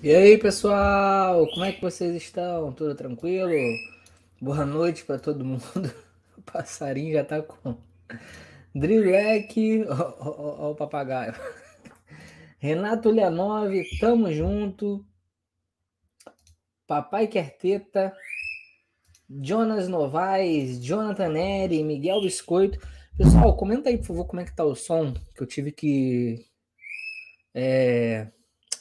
E aí, pessoal, como é que vocês estão? Tudo tranquilo? Boa noite para todo mundo. O passarinho já tá com Drilek, ó, o papagaio. Renato Leanov, tamo junto. Papai Querteta, Jonas Novaes, Jonathan Neri, Miguel Biscoito. Pessoal, comenta aí, por favor, como é que tá o som, que eu tive que é,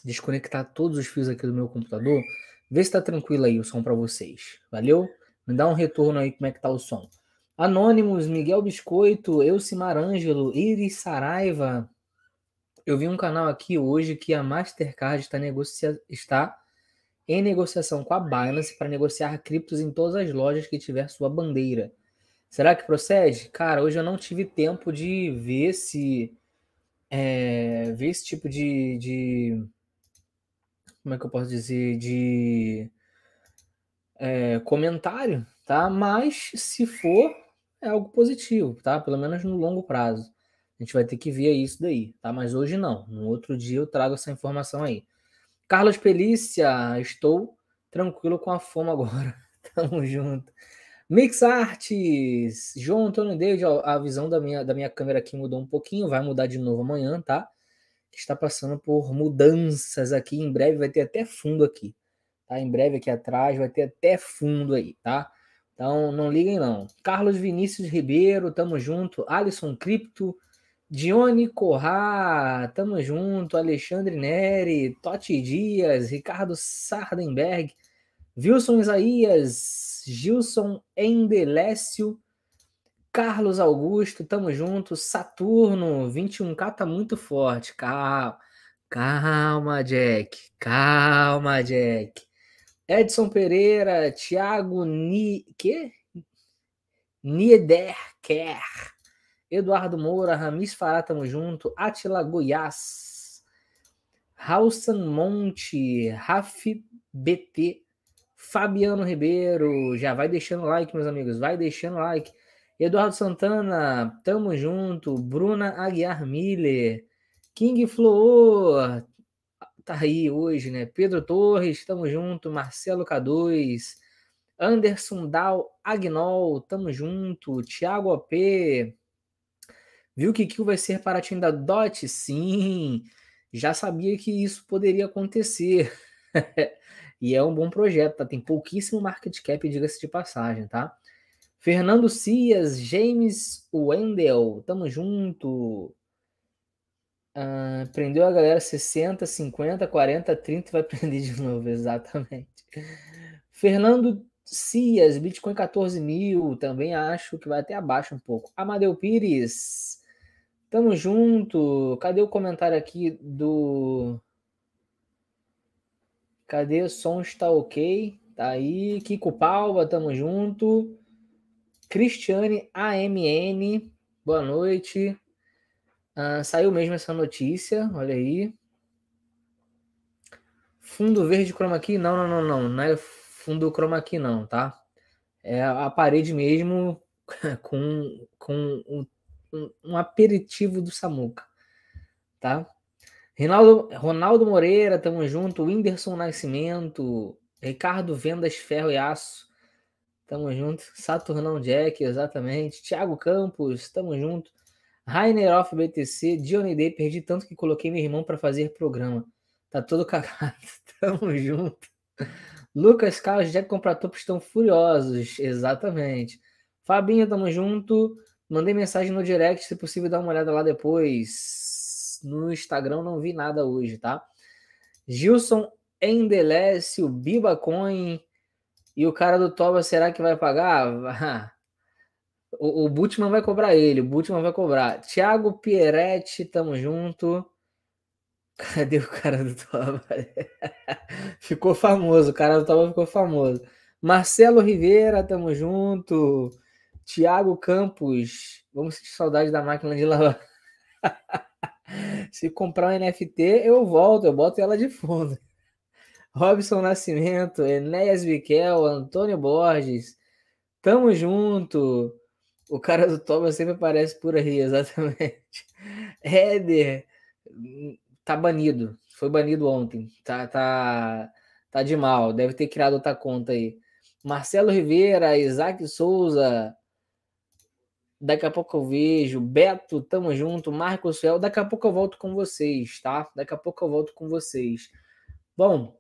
desconectar todos os fios aqui do meu computador. Vê se tá tranquilo aí o som para vocês. Valeu? Me dá um retorno aí como é que tá o som. Anônimos, Miguel Biscoito, Elcimar Ângelo, Iris Saraiva. Eu vi um canal aqui hoje que a Mastercard está, negocia... está em negociação com a Binance para negociar criptos em todas as lojas que tiver sua bandeira. Será que procede? Cara, hoje eu não tive tempo de ver se é, ver esse tipo de, de, como é que eu posso dizer, de é, comentário, tá? Mas se for, é algo positivo, tá? Pelo menos no longo prazo. A gente vai ter que ver isso daí, tá? Mas hoje não. No outro dia eu trago essa informação aí. Carlos Pelícia, estou tranquilo com a fome agora. Tamo junto. Mix Arts, João Antônio Deide, a visão da minha, da minha câmera aqui mudou um pouquinho, vai mudar de novo amanhã, tá? está passando por mudanças aqui. Em breve vai ter até fundo aqui, tá? Em breve aqui atrás vai ter até fundo aí, tá? Então não liguem não. Carlos Vinícius Ribeiro, tamo junto. Alisson Cripto, Dione Corrá, tamo junto. Alexandre Neri, Totti Dias, Ricardo Sardenberg, Wilson Isaías, Gilson Endelécio Carlos Augusto, tamo junto. Saturno, 21K tá muito forte. Calma, calma, Jack. Calma, Jack. Edson Pereira, Thiago Ni... que? Niederker. Eduardo Moura, Ramis Fará, tamo junto. Atila Goiás. Halson Monte, Rafi BT, Fabiano Ribeiro, já vai deixando like, meus amigos, vai deixando like. Eduardo Santana, tamo junto. Bruna Aguiar Miller. King Flor, tá aí hoje, né? Pedro Torres, tamo junto. Marcelo K2. Anderson Dal Agnol, tamo junto. Thiago AP. Viu que Kill vai ser para a time da DOT? Sim, já sabia que isso poderia acontecer. e é um bom projeto, tá? Tem pouquíssimo market cap, diga-se de passagem, tá? Fernando Cias, James Wendel, tamo junto. Ah, prendeu a galera 60, 50, 40, 30, vai prender de novo, exatamente. Fernando Cias, Bitcoin 14 mil, também acho que vai até abaixo um pouco. Amadeu Pires, tamo junto. Cadê o comentário aqui do. Cadê? O som está ok. Tá aí. Kiko Palva, tamo junto. Cristiane AMN, boa noite. Ah, saiu mesmo essa notícia, olha aí. Fundo verde chroma key? Não, não, não, não. Não é fundo chroma key, não, tá? É a parede mesmo com, com um, um aperitivo do Samuca, tá? Ronaldo, Ronaldo Moreira, tamo junto. Whindersson Nascimento, Ricardo Vendas Ferro e Aço tamo junto. Saturnão Jack, exatamente. Thiago Campos, tamo junto. Rainer Off BTC, Johnny Day, perdi tanto que coloquei meu irmão para fazer programa. Tá todo cagado, tamo junto. Lucas Carlos, Jack Compratopo estão furiosos, exatamente. Fabinho, tamo junto. Mandei mensagem no direct, se possível, dá uma olhada lá depois. No Instagram não vi nada hoje, tá? Gilson Endelece, o Bibacoin, e o cara do Toba, será que vai pagar? Ah, o, o Butman vai cobrar ele, o Butman vai cobrar. Thiago Pieretti, tamo junto. Cadê o cara do Toba? ficou famoso, o cara do Toba ficou famoso. Marcelo Rivera, tamo junto. Tiago Campos, vamos sentir saudade da máquina de lavar. Se comprar um NFT, eu volto, eu boto ela de fundo. Robson Nascimento, Enéas Biquel, Antônio Borges. Tamo junto. O cara do Thomas sempre aparece por aí, exatamente. Éder hum, tá banido. Foi banido ontem. Tá, tá, tá de mal. Deve ter criado outra conta aí. Marcelo Rivera, Isaac Souza. Daqui a pouco eu vejo. Beto, tamo junto. Marcos daqui a pouco eu volto com vocês, tá? Daqui a pouco eu volto com vocês. Bom,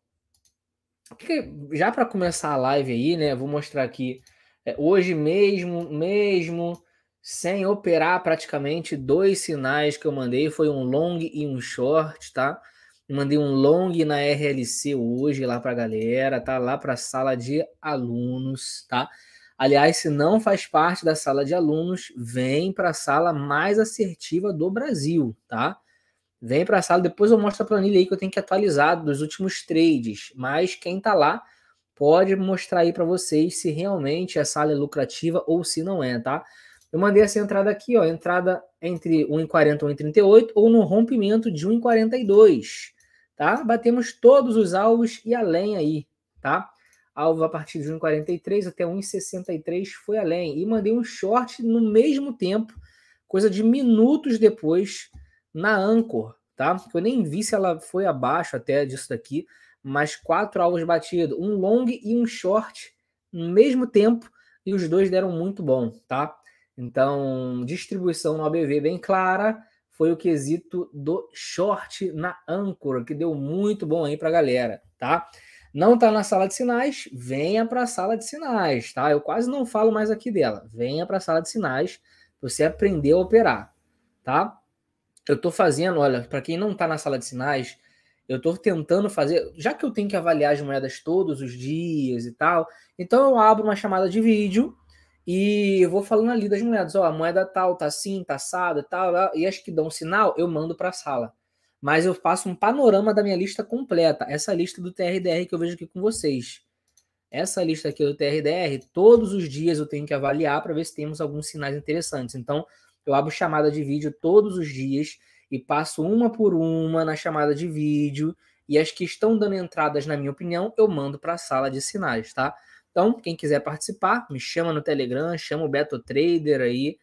que, já para começar a live aí, né? Vou mostrar aqui. É, hoje mesmo, mesmo sem operar praticamente dois sinais que eu mandei foi um long e um short, tá? Mandei um long na RLC hoje lá para a galera, tá? Lá para a sala de alunos, tá? Aliás, se não faz parte da sala de alunos, vem para a sala mais assertiva do Brasil, tá? Vem para a sala, depois eu mostro a planilha aí que eu tenho que atualizar dos últimos trades. Mas quem está lá pode mostrar aí para vocês se realmente a sala é lucrativa ou se não é, tá? Eu mandei essa entrada aqui, ó, entrada entre 1,40 e 1,38 ou no rompimento de 1,42, tá? Batemos todos os alvos e além aí, tá? Alvo a partir de 1,43 até 1,63 foi além e mandei um short no mesmo tempo, coisa de minutos depois na Anchor, tá? Eu nem vi se ela foi abaixo até disso daqui, mas quatro alvos batidos, um long e um short no mesmo tempo, e os dois deram muito bom, tá? Então, distribuição no ABV bem clara, foi o quesito do short na Anchor, que deu muito bom aí para a galera, tá? Não tá na sala de sinais, venha para a sala de sinais, tá? Eu quase não falo mais aqui dela. Venha para a sala de sinais, você aprender a operar, tá? Eu estou fazendo, olha, para quem não está na sala de sinais, eu estou tentando fazer, já que eu tenho que avaliar as moedas todos os dias e tal, então eu abro uma chamada de vídeo e eu vou falando ali das moedas, ó, a moeda tal tá assim, tá assada, tal, e as que dão sinal, eu mando para a sala. Mas eu faço um panorama da minha lista completa, essa lista do TRDR que eu vejo aqui com vocês. Essa lista aqui do TRDR, todos os dias eu tenho que avaliar para ver se temos alguns sinais interessantes. Então, eu abro chamada de vídeo todos os dias e passo uma por uma na chamada de vídeo e as que estão dando entradas, na minha opinião, eu mando para a sala de sinais, tá? Então, quem quiser participar, me chama no Telegram, chama o Beto Trader aí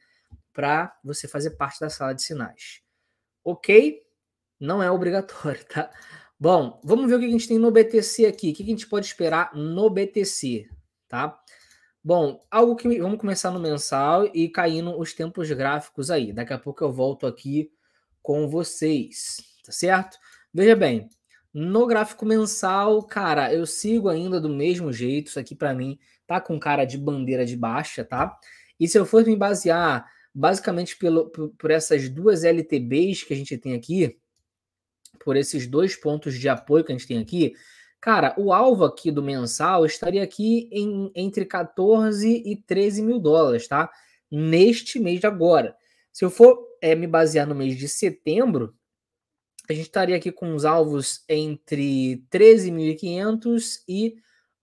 para você fazer parte da sala de sinais. OK? Não é obrigatório, tá? Bom, vamos ver o que a gente tem no BTC aqui. O que a gente pode esperar no BTC, tá? Bom, algo que vamos começar no mensal e caindo os tempos gráficos aí. Daqui a pouco eu volto aqui com vocês, tá certo? Veja bem, no gráfico mensal, cara, eu sigo ainda do mesmo jeito. Isso aqui para mim tá com cara de bandeira de baixa, tá? E se eu for me basear basicamente pelo, por essas duas LTBs que a gente tem aqui, por esses dois pontos de apoio que a gente tem aqui, Cara, o alvo aqui do mensal estaria aqui em, entre 14 e 13 mil dólares, tá? Neste mês de agora. Se eu for é, me basear no mês de setembro, a gente estaria aqui com os alvos entre 13.500 e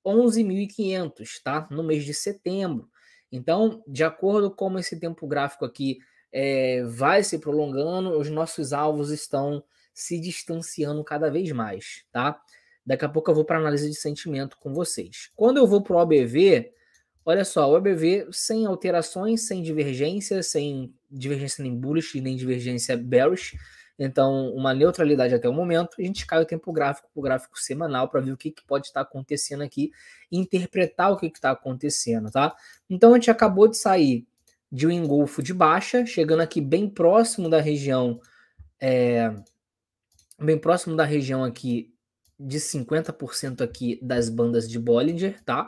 11.500, tá? No mês de setembro. Então, de acordo com esse tempo gráfico aqui é, vai se prolongando, os nossos alvos estão se distanciando cada vez mais, tá? Daqui a pouco eu vou para análise de sentimento com vocês. Quando eu vou para o OBV, olha só, o OBV sem alterações, sem divergência, sem divergência nem bullish nem divergência bearish. Então, uma neutralidade até o momento. A gente cai o tempo gráfico para o gráfico semanal para ver o que, que pode estar tá acontecendo aqui, interpretar o que está acontecendo, tá? Então, a gente acabou de sair de um engolfo de baixa, chegando aqui bem próximo da região, é, bem próximo da região aqui de 50% aqui das bandas de Bollinger, tá?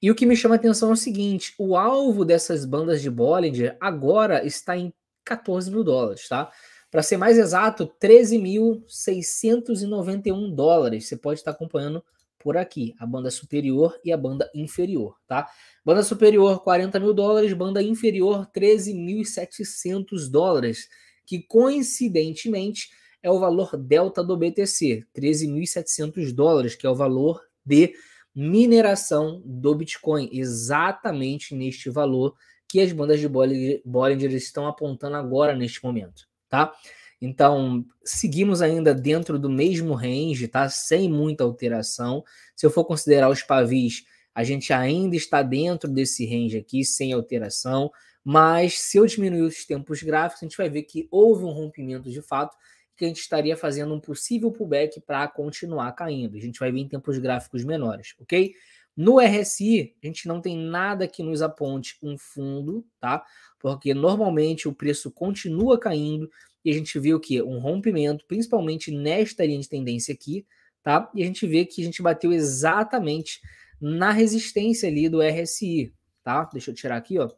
E o que me chama a atenção é o seguinte: o alvo dessas bandas de Bollinger agora está em 14 mil dólares, tá? Para ser mais exato, 13.691 dólares. Você pode estar acompanhando por aqui, a banda superior e a banda inferior, tá? Banda superior, 40 mil dólares, banda inferior, 13.700 dólares, que coincidentemente é o valor delta do BTC, 13.700 dólares, que é o valor de mineração do Bitcoin, exatamente neste valor que as bandas de Bollinger estão apontando agora neste momento, tá? Então, seguimos ainda dentro do mesmo range, tá? Sem muita alteração. Se eu for considerar os pavis, a gente ainda está dentro desse range aqui, sem alteração. Mas se eu diminuir os tempos gráficos, a gente vai ver que houve um rompimento de fato que a gente estaria fazendo um possível pullback para continuar caindo. A gente vai ver em tempos gráficos menores, ok? No RSI, a gente não tem nada que nos aponte um fundo, tá? Porque normalmente o preço continua caindo e a gente vê o que? Um rompimento, principalmente nesta linha de tendência aqui, tá? E a gente vê que a gente bateu exatamente na resistência ali do RSI, tá? Deixa eu tirar aqui, ó.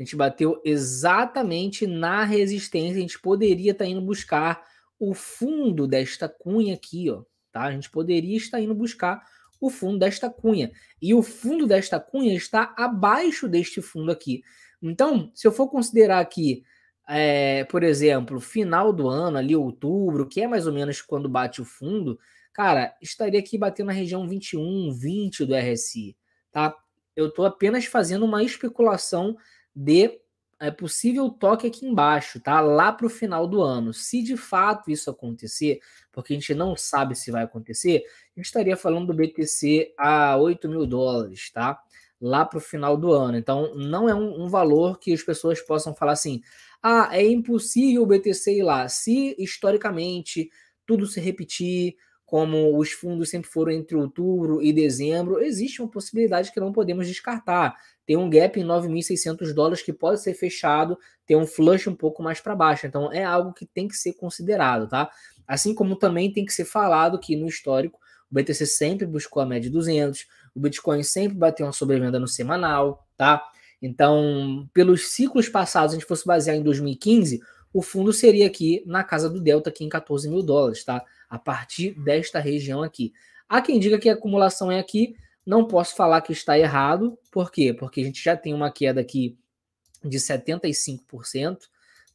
A gente bateu exatamente na resistência. A gente poderia estar tá indo buscar o fundo desta cunha aqui, ó. Tá? A gente poderia estar indo buscar o fundo desta cunha. E o fundo desta cunha está abaixo deste fundo aqui. Então, se eu for considerar aqui, é, por exemplo, final do ano, ali, outubro, que é mais ou menos quando bate o fundo, cara, estaria aqui batendo na região 21, 20 do RSI, tá? Eu estou apenas fazendo uma especulação de é, possível toque aqui embaixo, tá? Lá para o final do ano. Se de fato isso acontecer, porque a gente não sabe se vai acontecer, a gente estaria falando do BTC a 8 mil dólares, tá? Lá para o final do ano. Então, não é um, um valor que as pessoas possam falar assim: ah, é impossível o BTC ir lá. Se historicamente tudo se repetir, como os fundos sempre foram entre outubro e dezembro, existe uma possibilidade que não podemos descartar. Tem um gap em 9.600 dólares que pode ser fechado, tem um flush um pouco mais para baixo. Então é algo que tem que ser considerado, tá? Assim como também tem que ser falado que no histórico o BTC sempre buscou a média de 200, o Bitcoin sempre bateu uma sobrevenda no semanal, tá? Então, pelos ciclos passados, a gente fosse basear em 2015, o fundo seria aqui na casa do Delta, aqui em 14 mil dólares, tá? a partir desta região aqui. Há quem diga que a acumulação é aqui, não posso falar que está errado, por quê? Porque a gente já tem uma queda aqui de 75%,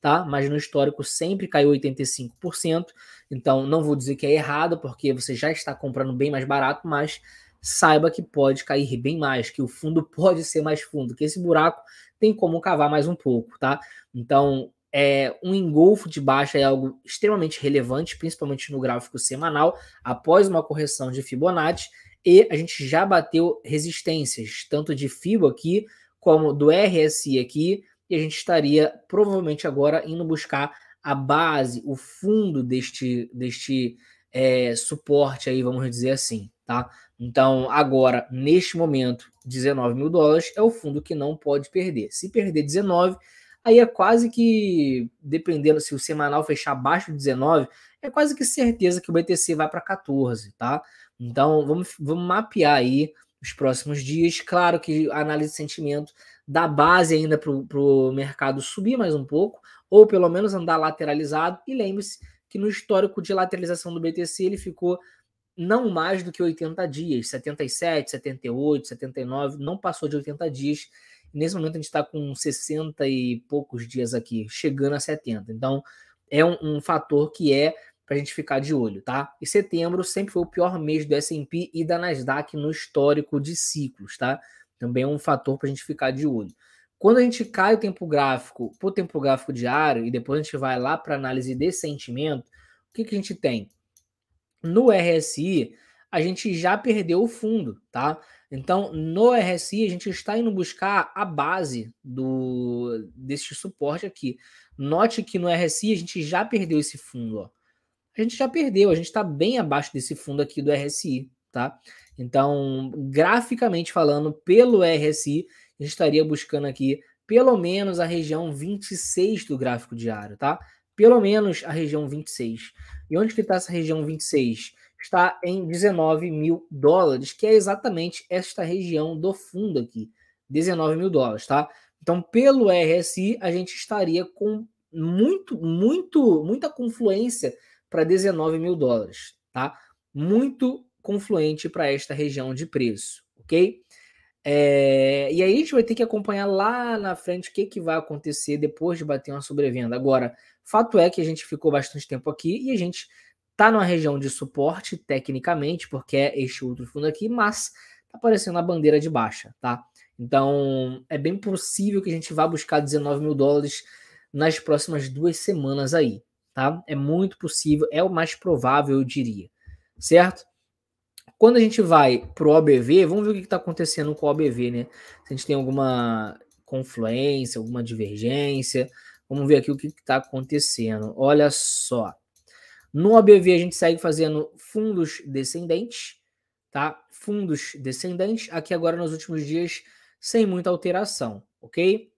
tá? Mas no histórico sempre caiu 85%, então não vou dizer que é errado, porque você já está comprando bem mais barato, mas saiba que pode cair bem mais, que o fundo pode ser mais fundo, que esse buraco tem como cavar mais um pouco, tá? Então, é, um engolfo de baixa é algo extremamente relevante, principalmente no gráfico semanal, após uma correção de Fibonacci, e a gente já bateu resistências, tanto de FIBO aqui, como do RSI aqui, e a gente estaria provavelmente agora indo buscar a base, o fundo deste, deste é, suporte aí, vamos dizer assim, tá? Então, agora, neste momento, 19 mil dólares é o fundo que não pode perder. Se perder 19, aí é quase que, dependendo se o semanal fechar abaixo de 19, é quase que certeza que o BTC vai para 14, tá? Então vamos, vamos mapear aí os próximos dias. Claro que a análise de sentimento dá base ainda para o mercado subir mais um pouco, ou pelo menos andar lateralizado. E lembre-se que no histórico de lateralização do BTC ele ficou não mais do que 80 dias, 77, 78, 79, não passou de 80 dias. Nesse momento a gente está com 60 e poucos dias aqui, chegando a 70. Então é um, um fator que é para a gente ficar de olho, tá? E setembro sempre foi o pior mês do S&P e da Nasdaq no histórico de ciclos, tá? Também é um fator para a gente ficar de olho. Quando a gente cai o tempo gráfico para o tempo gráfico diário e depois a gente vai lá para análise de sentimento, o que, que a gente tem? No RSI, a gente já perdeu o fundo, tá? Então, no RSI, a gente está indo buscar a base do deste suporte aqui. Note que no RSI a gente já perdeu esse fundo. Ó. A gente já perdeu, a gente está bem abaixo desse fundo aqui do RSI, tá? Então, graficamente falando, pelo RSI, a gente estaria buscando aqui pelo menos a região 26 do gráfico diário, tá? Pelo menos a região 26. E onde que está essa região 26? está em 19 mil dólares, que é exatamente esta região do fundo aqui, 19 mil dólares, tá? Então, pelo RSI, a gente estaria com muito, muito, muita confluência para 19 mil dólares, tá? Muito confluente para esta região de preço, ok? É, e aí a gente vai ter que acompanhar lá na frente o que, que vai acontecer depois de bater uma sobrevenda. Agora, fato é que a gente ficou bastante tempo aqui e a gente Tá numa região de suporte, tecnicamente, porque é este outro fundo aqui, mas tá aparecendo a bandeira de baixa, tá? Então, é bem possível que a gente vá buscar 19 mil dólares nas próximas duas semanas aí, tá? É muito possível, é o mais provável, eu diria, certo? Quando a gente vai pro OBV, vamos ver o que está acontecendo com o OBV, né? Se a gente tem alguma confluência, alguma divergência. Vamos ver aqui o que está acontecendo. Olha só. No ABV, a gente segue fazendo fundos descendentes, tá? Fundos descendentes. Aqui agora, nos últimos dias, sem muita alteração, ok?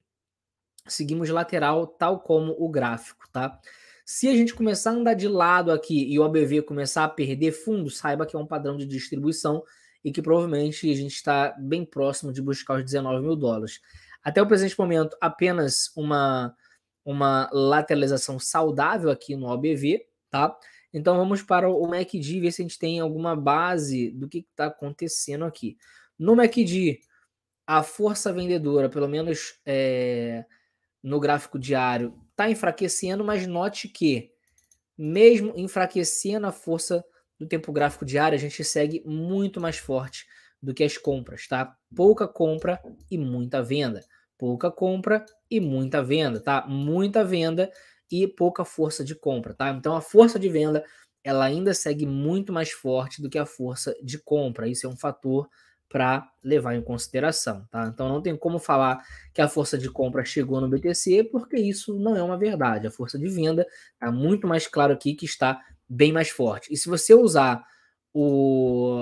Seguimos lateral, tal como o gráfico, tá? Se a gente começar a andar de lado aqui e o ABV começar a perder fundo, saiba que é um padrão de distribuição e que provavelmente a gente está bem próximo de buscar os 19 mil dólares. Até o presente momento, apenas uma, uma lateralização saudável aqui no OBV, tá? Então vamos para o MACD ver se a gente tem alguma base do que está acontecendo aqui. No MACD, a força vendedora, pelo menos é, no gráfico diário, está enfraquecendo, mas note que, mesmo enfraquecendo a força do tempo gráfico diário, a gente segue muito mais forte do que as compras, tá? Pouca compra e muita venda. Pouca compra e muita venda, tá? Muita venda e pouca força de compra, tá? Então a força de venda ela ainda segue muito mais forte do que a força de compra. Isso é um fator para levar em consideração, tá? Então não tem como falar que a força de compra chegou no BTC, porque isso não é uma verdade. A força de venda tá muito mais claro aqui que está bem mais forte. E se você usar o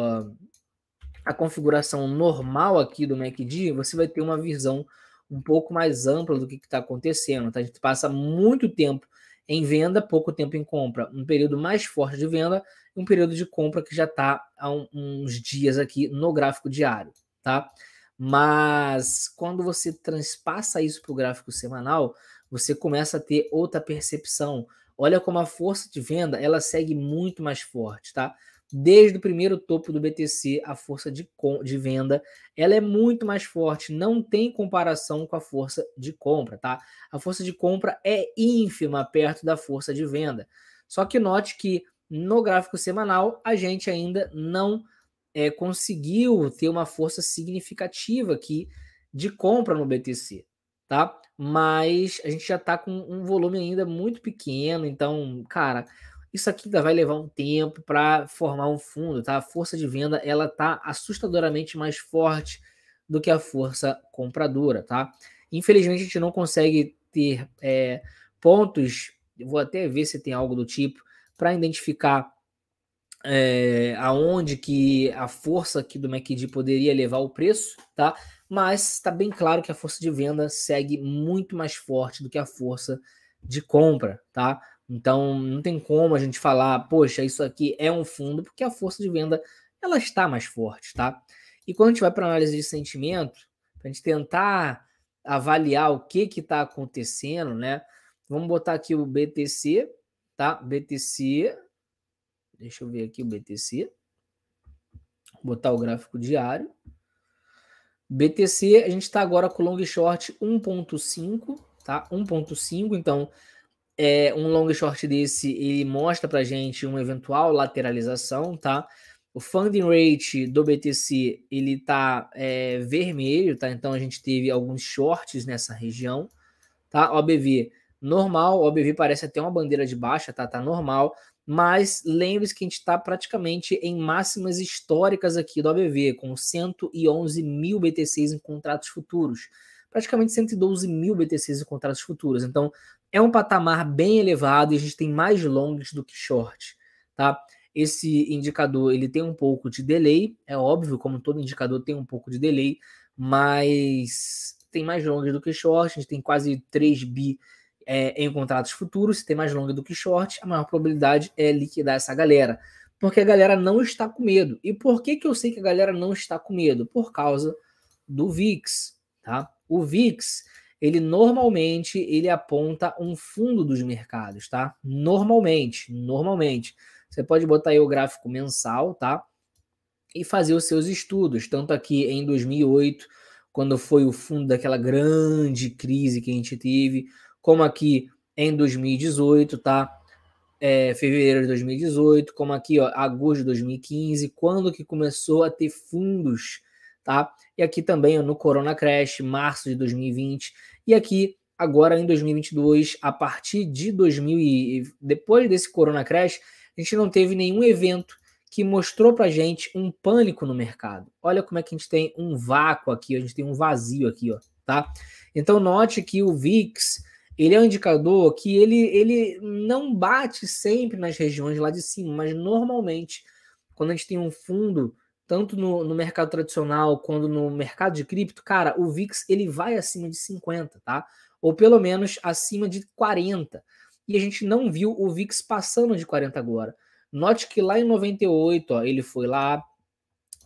a configuração normal aqui do MACD, você vai ter uma visão um pouco mais ampla do que está acontecendo. Tá? A gente passa muito tempo em venda, pouco tempo em compra. Um período mais forte de venda e um período de compra que já está há um, uns dias aqui no gráfico diário. Tá? Mas quando você transpassa isso para o gráfico semanal, você começa a ter outra percepção. Olha como a força de venda ela segue muito mais forte, tá? desde o primeiro topo do BTC, a força de, de venda ela é muito mais forte, não tem comparação com a força de compra, tá? A força de compra é ínfima perto da força de venda. Só que note que no gráfico semanal a gente ainda não é, conseguiu ter uma força significativa aqui de compra no BTC, tá? Mas a gente já está com um volume ainda muito pequeno, então, cara, isso aqui ainda vai levar um tempo para formar um fundo, tá? A força de venda ela tá assustadoramente mais forte do que a força compradora, tá? Infelizmente a gente não consegue ter é, pontos. Vou até ver se tem algo do tipo para identificar é, aonde que a força aqui do MACD poderia levar o preço, tá? Mas está bem claro que a força de venda segue muito mais forte do que a força de compra, tá? Então, não tem como a gente falar, poxa, isso aqui é um fundo, porque a força de venda ela está mais forte, tá? E quando a gente vai para análise de sentimento, para a gente tentar avaliar o que que está acontecendo, né? Vamos botar aqui o BTC, tá? BTC, deixa eu ver aqui o BTC, Vou botar o gráfico diário. BTC, a gente está agora com long short 1.5, tá? 1.5, então é, um long short desse ele mostra para gente uma eventual lateralização, tá? O funding rate do BTC ele tá é, vermelho, tá? Então a gente teve alguns shorts nessa região, tá? OBV normal, OBV parece até uma bandeira de baixa, tá? Tá normal, mas lembre-se que a gente está praticamente em máximas históricas aqui do OBV, com 111 mil BTCs em contratos futuros praticamente 112 mil BTCs em contratos futuros. Então, é um patamar bem elevado e a gente tem mais longs do que short, tá? Esse indicador ele tem um pouco de delay, é óbvio, como todo indicador tem um pouco de delay, mas tem mais longs do que short, a gente tem quase 3 bi é, em contratos futuros, se tem mais longa do que short, a maior probabilidade é liquidar essa galera, porque a galera não está com medo. E por que, que eu sei que a galera não está com medo? Por causa do VIX, tá? O VIX, ele normalmente ele aponta um fundo dos mercados, tá? Normalmente, normalmente. Você pode botar aí o gráfico mensal, tá? E fazer os seus estudos, tanto aqui em 2008, quando foi o fundo daquela grande crise que a gente teve, como aqui em 2018, tá? É, fevereiro de 2018, como aqui, ó, agosto de 2015, quando que começou a ter fundos tá? E aqui também no Corona Crash, março de 2020, e aqui agora em 2022, a partir de 2000 e depois desse Corona Crash, a gente não teve nenhum evento que mostrou para gente um pânico no mercado. Olha como é que a gente tem um vácuo aqui, a gente tem um vazio aqui, ó, tá? Então note que o VIX ele é um indicador que ele, ele não bate sempre nas regiões lá de cima, mas normalmente quando a gente tem um fundo tanto no, no, mercado tradicional quanto no mercado de cripto, cara, o VIX ele vai acima de 50, tá? Ou pelo menos acima de 40. E a gente não viu o VIX passando de 40 agora. Note que lá em 98, ó, ele foi lá.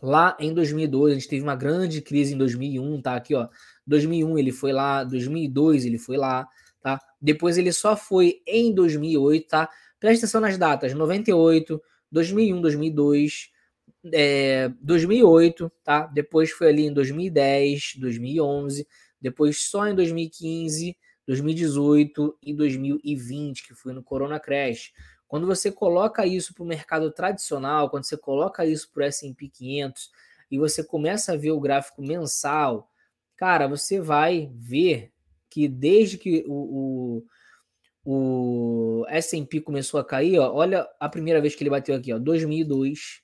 Lá em 2002, a gente teve uma grande crise em 2001, tá? Aqui, ó. 2001 ele foi lá, 2002 ele foi lá, tá? Depois ele só foi em 2008, tá? Presta atenção nas datas: 98, 2001, 2002, é, 2008, tá? Depois foi ali em 2010, 2011, depois só em 2015, 2018 e 2020, que foi no Corona Crash. Quando você coloca isso para o mercado tradicional, quando você coloca isso para o S&P 500 e você começa a ver o gráfico mensal, cara, você vai ver que desde que o, o, o S&P começou a cair, ó, olha a primeira vez que ele bateu aqui, ó, 2002,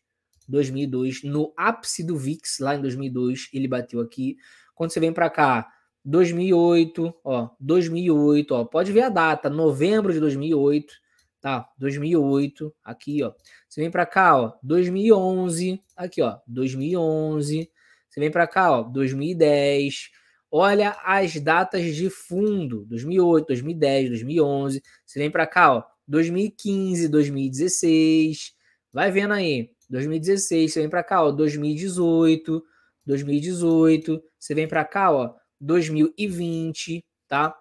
2002, no ápice do VIX, lá em 2002, ele bateu aqui. Quando você vem para cá, 2008, ó, 2008, ó, pode ver a data, novembro de 2008, tá? 2008, aqui, ó. Você vem para cá, ó, 2011, aqui, ó, 2011. Você vem para cá, ó, 2010. Olha as datas de fundo, 2008, 2010, 2011. Você vem para cá, ó, 2015, 2016. Vai vendo aí. 2016, você vem para cá, ó, 2018, 2018, você vem para cá, ó, 2020, tá?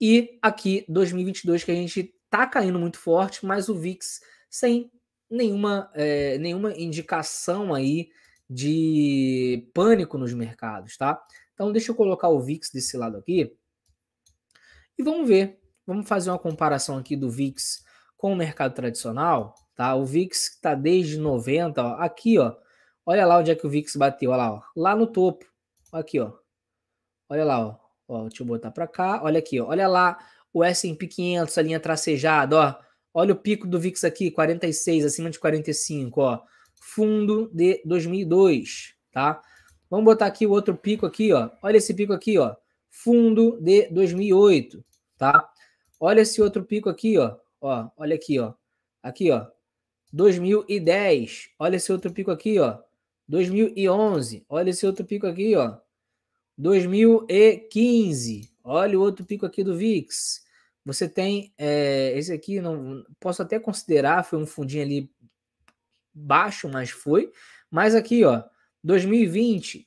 E aqui 2022 que a gente tá caindo muito forte, mas o VIX sem nenhuma, é, nenhuma indicação aí de pânico nos mercados, tá? Então deixa eu colocar o VIX desse lado aqui e vamos ver. Vamos fazer uma comparação aqui do VIX com o mercado tradicional tá? O VIX tá desde 90, ó, aqui, ó. Olha lá onde é que o VIX bateu, olha lá, ó, lá no topo. Aqui, ó. Olha lá, ó. ó deixa eu botar para cá. Olha aqui, ó. Olha lá o S&P 500, a linha tracejada, ó. Olha o pico do VIX aqui, 46 acima de 45, ó. Fundo de 2002, tá? Vamos botar aqui o outro pico aqui, ó. Olha esse pico aqui, ó. Fundo de 2008, tá? Olha esse outro pico aqui, ó. Ó, olha aqui, ó. Aqui, ó. 2010, olha esse outro pico aqui, ó. 2011, olha esse outro pico aqui, ó. 2015, olha o outro pico aqui do VIX. Você tem é, esse aqui, não posso até considerar, foi um fundinho ali baixo, mas foi. Mas aqui, ó, 2020,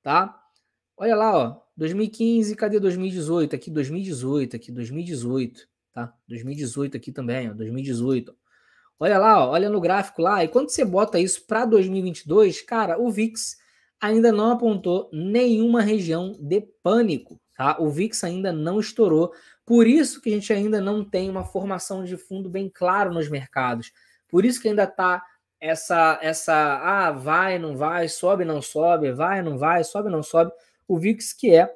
tá? Olha lá, ó, 2015, cadê 2018? Aqui 2018, aqui 2018, tá? 2018 aqui também, ó, 2018. Olha lá, ó, olha no gráfico lá. E quando você bota isso para 2022, cara, o VIX ainda não apontou nenhuma região de pânico. Tá? O VIX ainda não estourou. Por isso que a gente ainda não tem uma formação de fundo bem claro nos mercados. Por isso que ainda está essa essa ah, vai, não vai, sobe, não sobe, vai, não vai, sobe, não sobe. O VIX que é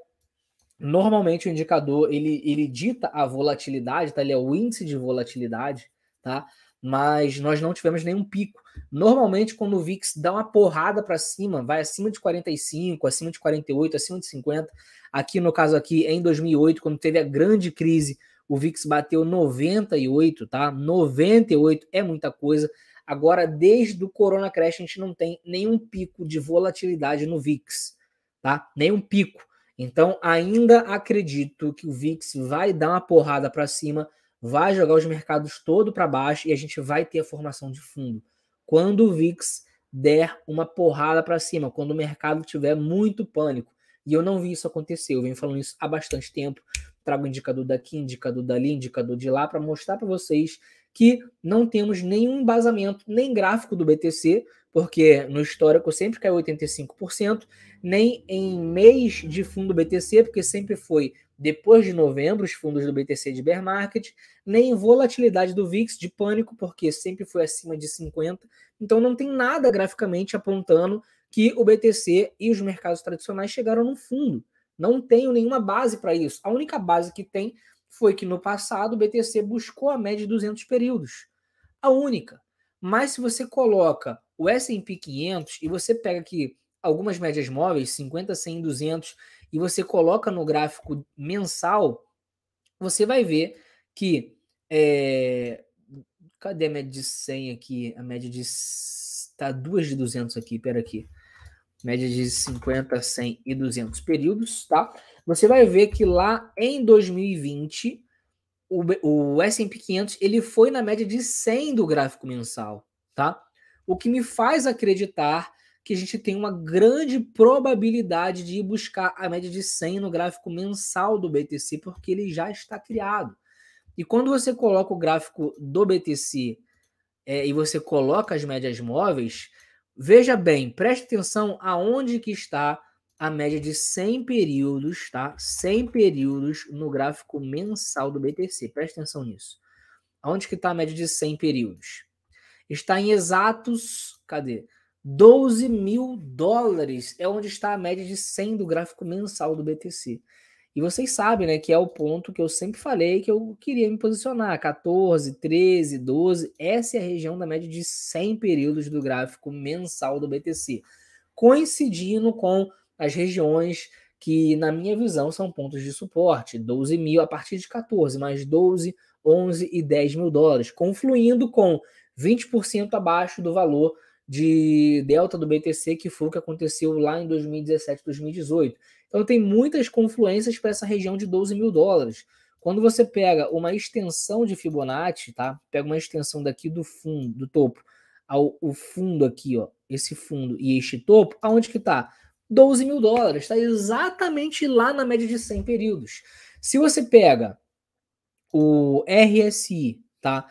normalmente o indicador, ele ele dita a volatilidade, tá? Ele é o índice de volatilidade, tá? mas nós não tivemos nenhum pico. Normalmente, quando o VIX dá uma porrada para cima, vai acima de 45, acima de 48, acima de 50. Aqui, no caso aqui, em 2008, quando teve a grande crise, o VIX bateu 98, tá? 98 é muita coisa. Agora, desde o Corona Crash, a gente não tem nenhum pico de volatilidade no VIX, tá? Nenhum pico. Então, ainda acredito que o VIX vai dar uma porrada para cima, vai jogar os mercados todo para baixo e a gente vai ter a formação de fundo. Quando o VIX der uma porrada para cima, quando o mercado tiver muito pânico. E eu não vi isso acontecer, eu venho falando isso há bastante tempo. Trago indicador daqui, indicador dali, indicador de lá, para mostrar para vocês que não temos nenhum embasamento, nem gráfico do BTC, porque no histórico sempre caiu 85%, nem em mês de fundo BTC, porque sempre foi depois de novembro, os fundos do BTC de bear market, nem volatilidade do VIX de pânico, porque sempre foi acima de 50. Então não tem nada graficamente apontando que o BTC e os mercados tradicionais chegaram num fundo. Não tenho nenhuma base para isso. A única base que tem foi que no passado o BTC buscou a média de 200 períodos. A única. Mas se você coloca o S&P 500 e você pega aqui algumas médias móveis, 50, 100, 200 e você coloca no gráfico mensal, você vai ver que. É... Cadê a média de 100 aqui? A média de. Tá duas de 200 aqui, pera aqui. Média de 50, 100 e 200 períodos, tá? Você vai ver que lá em 2020 o, o S&P 500 ele foi na média de 100 do gráfico mensal, tá? O que me faz acreditar que a gente tem uma grande probabilidade de ir buscar a média de 100 no gráfico mensal do BTC, porque ele já está criado. E quando você coloca o gráfico do BTC é, e você coloca as médias móveis, veja bem, preste atenção aonde que está a média de 100 períodos, tá? 100 períodos no gráfico mensal do BTC. Preste atenção nisso. Aonde que está a média de 100 períodos? Está em exatos, cadê? 12 mil dólares é onde está a média de 100 do gráfico mensal do BTC. E vocês sabem, né, que é o ponto que eu sempre falei que eu queria me posicionar, 14, 13, 12, essa é a região da média de 100 períodos do gráfico mensal do BTC, coincidindo com as regiões que, na minha visão, são pontos de suporte, 12 mil a partir de 14, mais 12, 11 e 10 mil dólares, confluindo com 20% abaixo do valor de delta do BTC, que foi o que aconteceu lá em 2017, 2018. Então tem muitas confluências para essa região de 12 mil dólares. Quando você pega uma extensão de Fibonacci, tá? Pega uma extensão daqui do fundo, do topo, ao o fundo aqui, ó, esse fundo e este topo, aonde que tá? 12 mil dólares, está exatamente lá na média de 100 períodos. Se você pega o RSI, tá?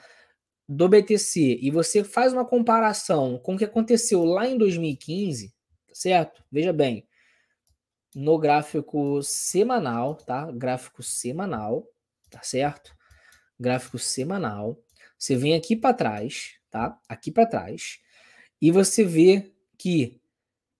do BTC e você faz uma comparação com o que aconteceu lá em 2015, certo? Veja bem, no gráfico semanal, tá? Gráfico semanal, tá certo? Gráfico semanal. Você vem aqui para trás, tá? Aqui para trás. E você vê que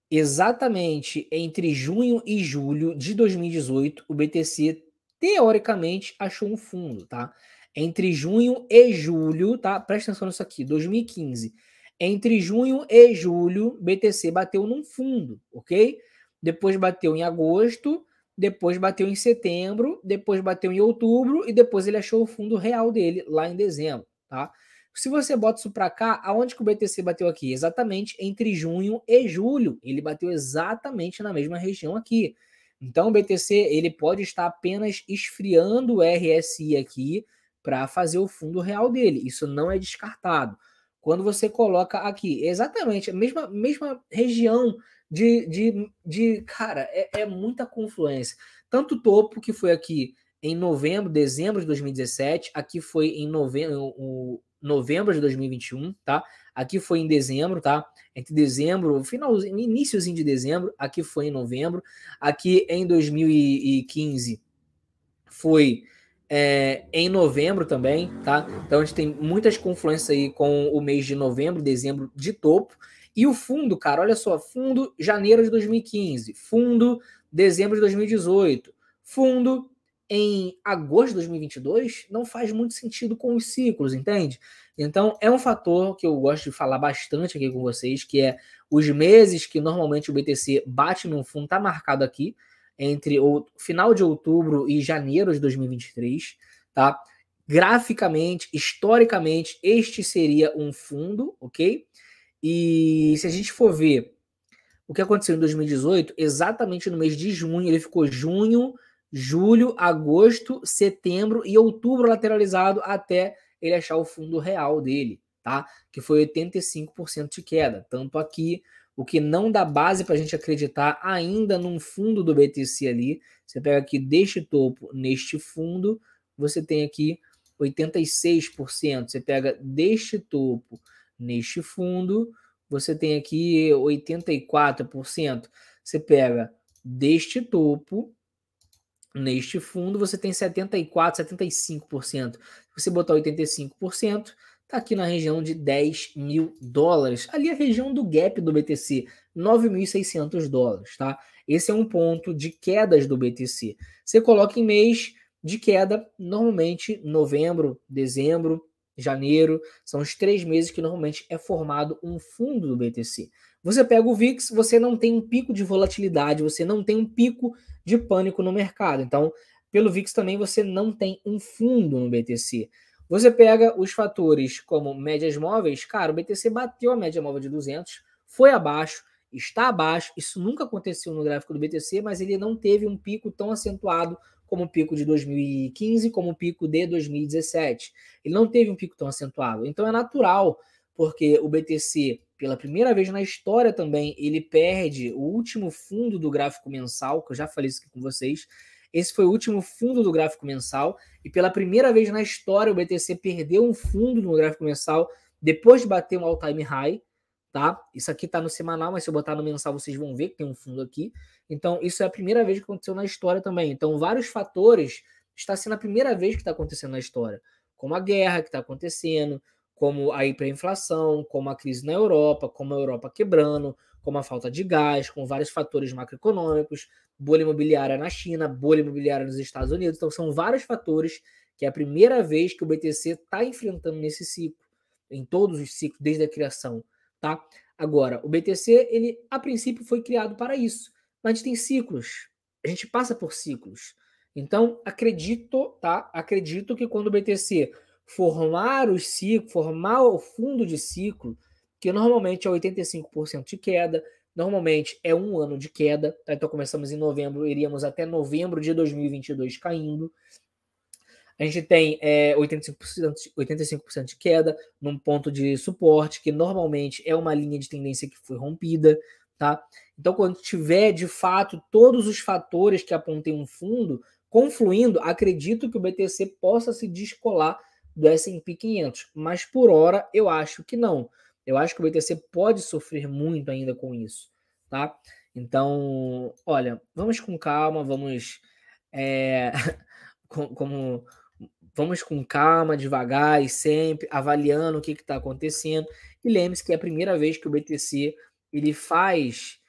exatamente entre junho e julho de 2018, o BTC teoricamente achou um fundo, tá? Entre junho e julho, tá? Presta atenção nisso aqui, 2015. Entre junho e julho, BTC bateu num fundo, ok? Depois bateu em agosto, depois bateu em setembro, depois bateu em outubro e depois ele achou o fundo real dele lá em dezembro, tá? Se você bota isso para cá, aonde que o BTC bateu aqui? Exatamente entre junho e julho. Ele bateu exatamente na mesma região aqui. Então o BTC ele pode estar apenas esfriando o RSI aqui para fazer o fundo real dele. Isso não é descartado. Quando você coloca aqui, exatamente a mesma, mesma região de, de, de cara, é, é muita confluência. Tanto o topo, que foi aqui em novembro, dezembro de 2017, aqui foi em novembro, o, novembro de 2021, tá? Aqui foi em dezembro, tá? Entre dezembro, finalzinho, iníciozinho de dezembro, aqui foi em novembro, aqui em 2015 foi é, em novembro também, tá? Então a gente tem muitas confluências aí com o mês de novembro, dezembro de topo. E o fundo, cara, olha só, fundo janeiro de 2015, fundo dezembro de 2018, fundo em agosto de 2022 não faz muito sentido com os ciclos, entende? Então é um fator que eu gosto de falar bastante aqui com vocês, que é os meses que normalmente o BTC bate num fundo tá marcado aqui entre o final de outubro e janeiro de 2023, tá? Graficamente, historicamente, este seria um fundo, ok? E se a gente for ver o que aconteceu em 2018, exatamente no mês de junho, ele ficou junho, julho, agosto, setembro e outubro lateralizado até ele achar o fundo real dele, tá? Que foi 85% de queda, tanto aqui o que não dá base para a gente acreditar ainda num fundo do BTC ali. Você pega aqui deste topo, neste fundo, você tem aqui 86%. Você pega deste topo, neste fundo, você tem aqui 84%. Você pega deste topo, neste fundo, você tem 74%, 75%. você botar 85%, está aqui na região de 10 mil dólares. Ali a região do gap do BTC, 9.600 dólares, tá? Esse é um ponto de quedas do BTC. Você coloca em mês de queda, normalmente novembro, dezembro, janeiro, são os três meses que normalmente é formado um fundo do BTC. Você pega o VIX, você não tem um pico de volatilidade, você não tem um pico de pânico no mercado. Então, pelo VIX também você não tem um fundo no BTC. Você pega os fatores como médias móveis, cara, o BTC bateu a média móvel de 200, foi abaixo, está abaixo. Isso nunca aconteceu no gráfico do BTC, mas ele não teve um pico tão acentuado como o pico de 2015, como o pico de 2017. Ele não teve um pico tão acentuado. Então é natural, porque o BTC, pela primeira vez na história também, ele perde o último fundo do gráfico mensal, que eu já falei isso aqui com vocês, esse foi o último fundo do gráfico mensal e pela primeira vez na história o BTC perdeu um fundo no gráfico mensal depois de bater um all-time high, tá? Isso aqui tá no semanal, mas se eu botar no mensal vocês vão ver que tem um fundo aqui. Então isso é a primeira vez que aconteceu na história também. Então vários fatores está sendo a primeira vez que está acontecendo na história, como a guerra que está acontecendo, como a hiperinflação, como a crise na Europa, como a Europa quebrando, como a falta de gás, com vários fatores macroeconômicos, bolha imobiliária na China, bolha imobiliária nos Estados Unidos. Então, são vários fatores que é a primeira vez que o BTC está enfrentando nesse ciclo, em todos os ciclos, desde a criação, tá? Agora, o BTC, ele a princípio foi criado para isso, mas tem ciclos, a gente passa por ciclos. Então, acredito, tá? Acredito que quando o BTC formar os ciclos, formar o fundo de ciclo, que normalmente é 85% de queda, normalmente é um ano de queda, tá? então começamos em novembro, iríamos até novembro de 2022 caindo. A gente tem é, 85%, 85 de queda num ponto de suporte, que normalmente é uma linha de tendência que foi rompida, tá? Então, quando tiver de fato todos os fatores que apontem um fundo confluindo, acredito que o BTC possa se descolar do S&P 500, mas por hora eu acho que não. Eu acho que o BTC pode sofrer muito ainda com isso, tá? Então, olha, vamos com calma, vamos é, como vamos com calma, devagar e sempre avaliando o que está acontecendo. E lembre-se que é a primeira vez que o BTC ele faz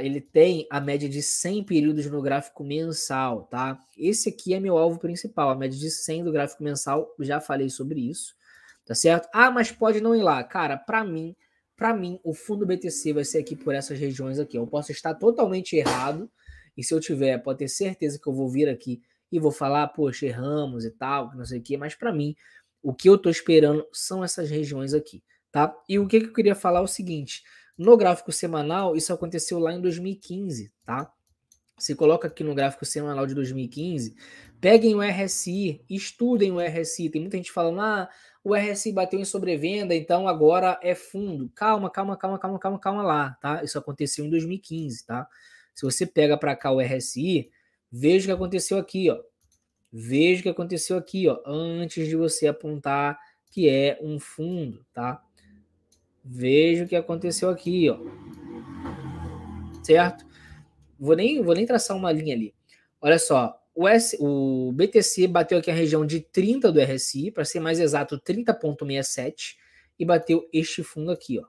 ele tem a média de 100 períodos no gráfico mensal, tá? Esse aqui é meu alvo principal, a média de 100 do gráfico mensal, já falei sobre isso, tá certo? Ah, mas pode não ir lá. Cara, para mim, para mim, o fundo BTC vai ser aqui por essas regiões aqui. Eu posso estar totalmente errado, e se eu tiver, pode ter certeza que eu vou vir aqui e vou falar, poxa, erramos e tal, não sei o quê, mas para mim, o que eu tô esperando são essas regiões aqui, tá? E o que, que eu queria falar é o seguinte, no gráfico semanal, isso aconteceu lá em 2015, tá? Se coloca aqui no gráfico semanal de 2015, peguem o RSI, estudem o RSI. Tem muita gente falando, ah, o RSI bateu em sobrevenda, então agora é fundo. Calma, calma, calma, calma, calma, calma lá, tá? Isso aconteceu em 2015, tá? Se você pega para cá o RSI, veja o que aconteceu aqui, ó. Veja o que aconteceu aqui, ó, antes de você apontar que é um fundo, tá? Veja o que aconteceu aqui, ó. Certo? Vou nem, vou nem traçar uma linha ali. Olha só, o, S, o BTC bateu aqui a região de 30 do RSI, para ser mais exato, 30.67, e bateu este fundo aqui, ó.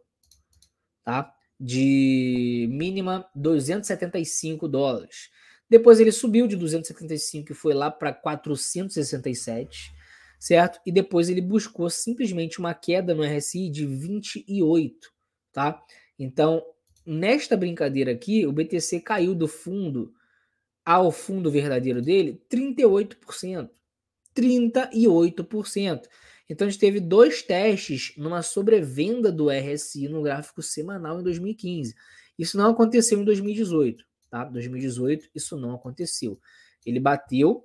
Tá? De mínima 275 dólares. Depois ele subiu de 275 e foi lá para 467 certo? E depois ele buscou simplesmente uma queda no RSI de 28, tá? Então, nesta brincadeira aqui, o BTC caiu do fundo ao fundo verdadeiro dele 38%. 38%. Então a gente teve dois testes numa sobrevenda do RSI no gráfico semanal em 2015. Isso não aconteceu em 2018, tá? 2018 isso não aconteceu. Ele bateu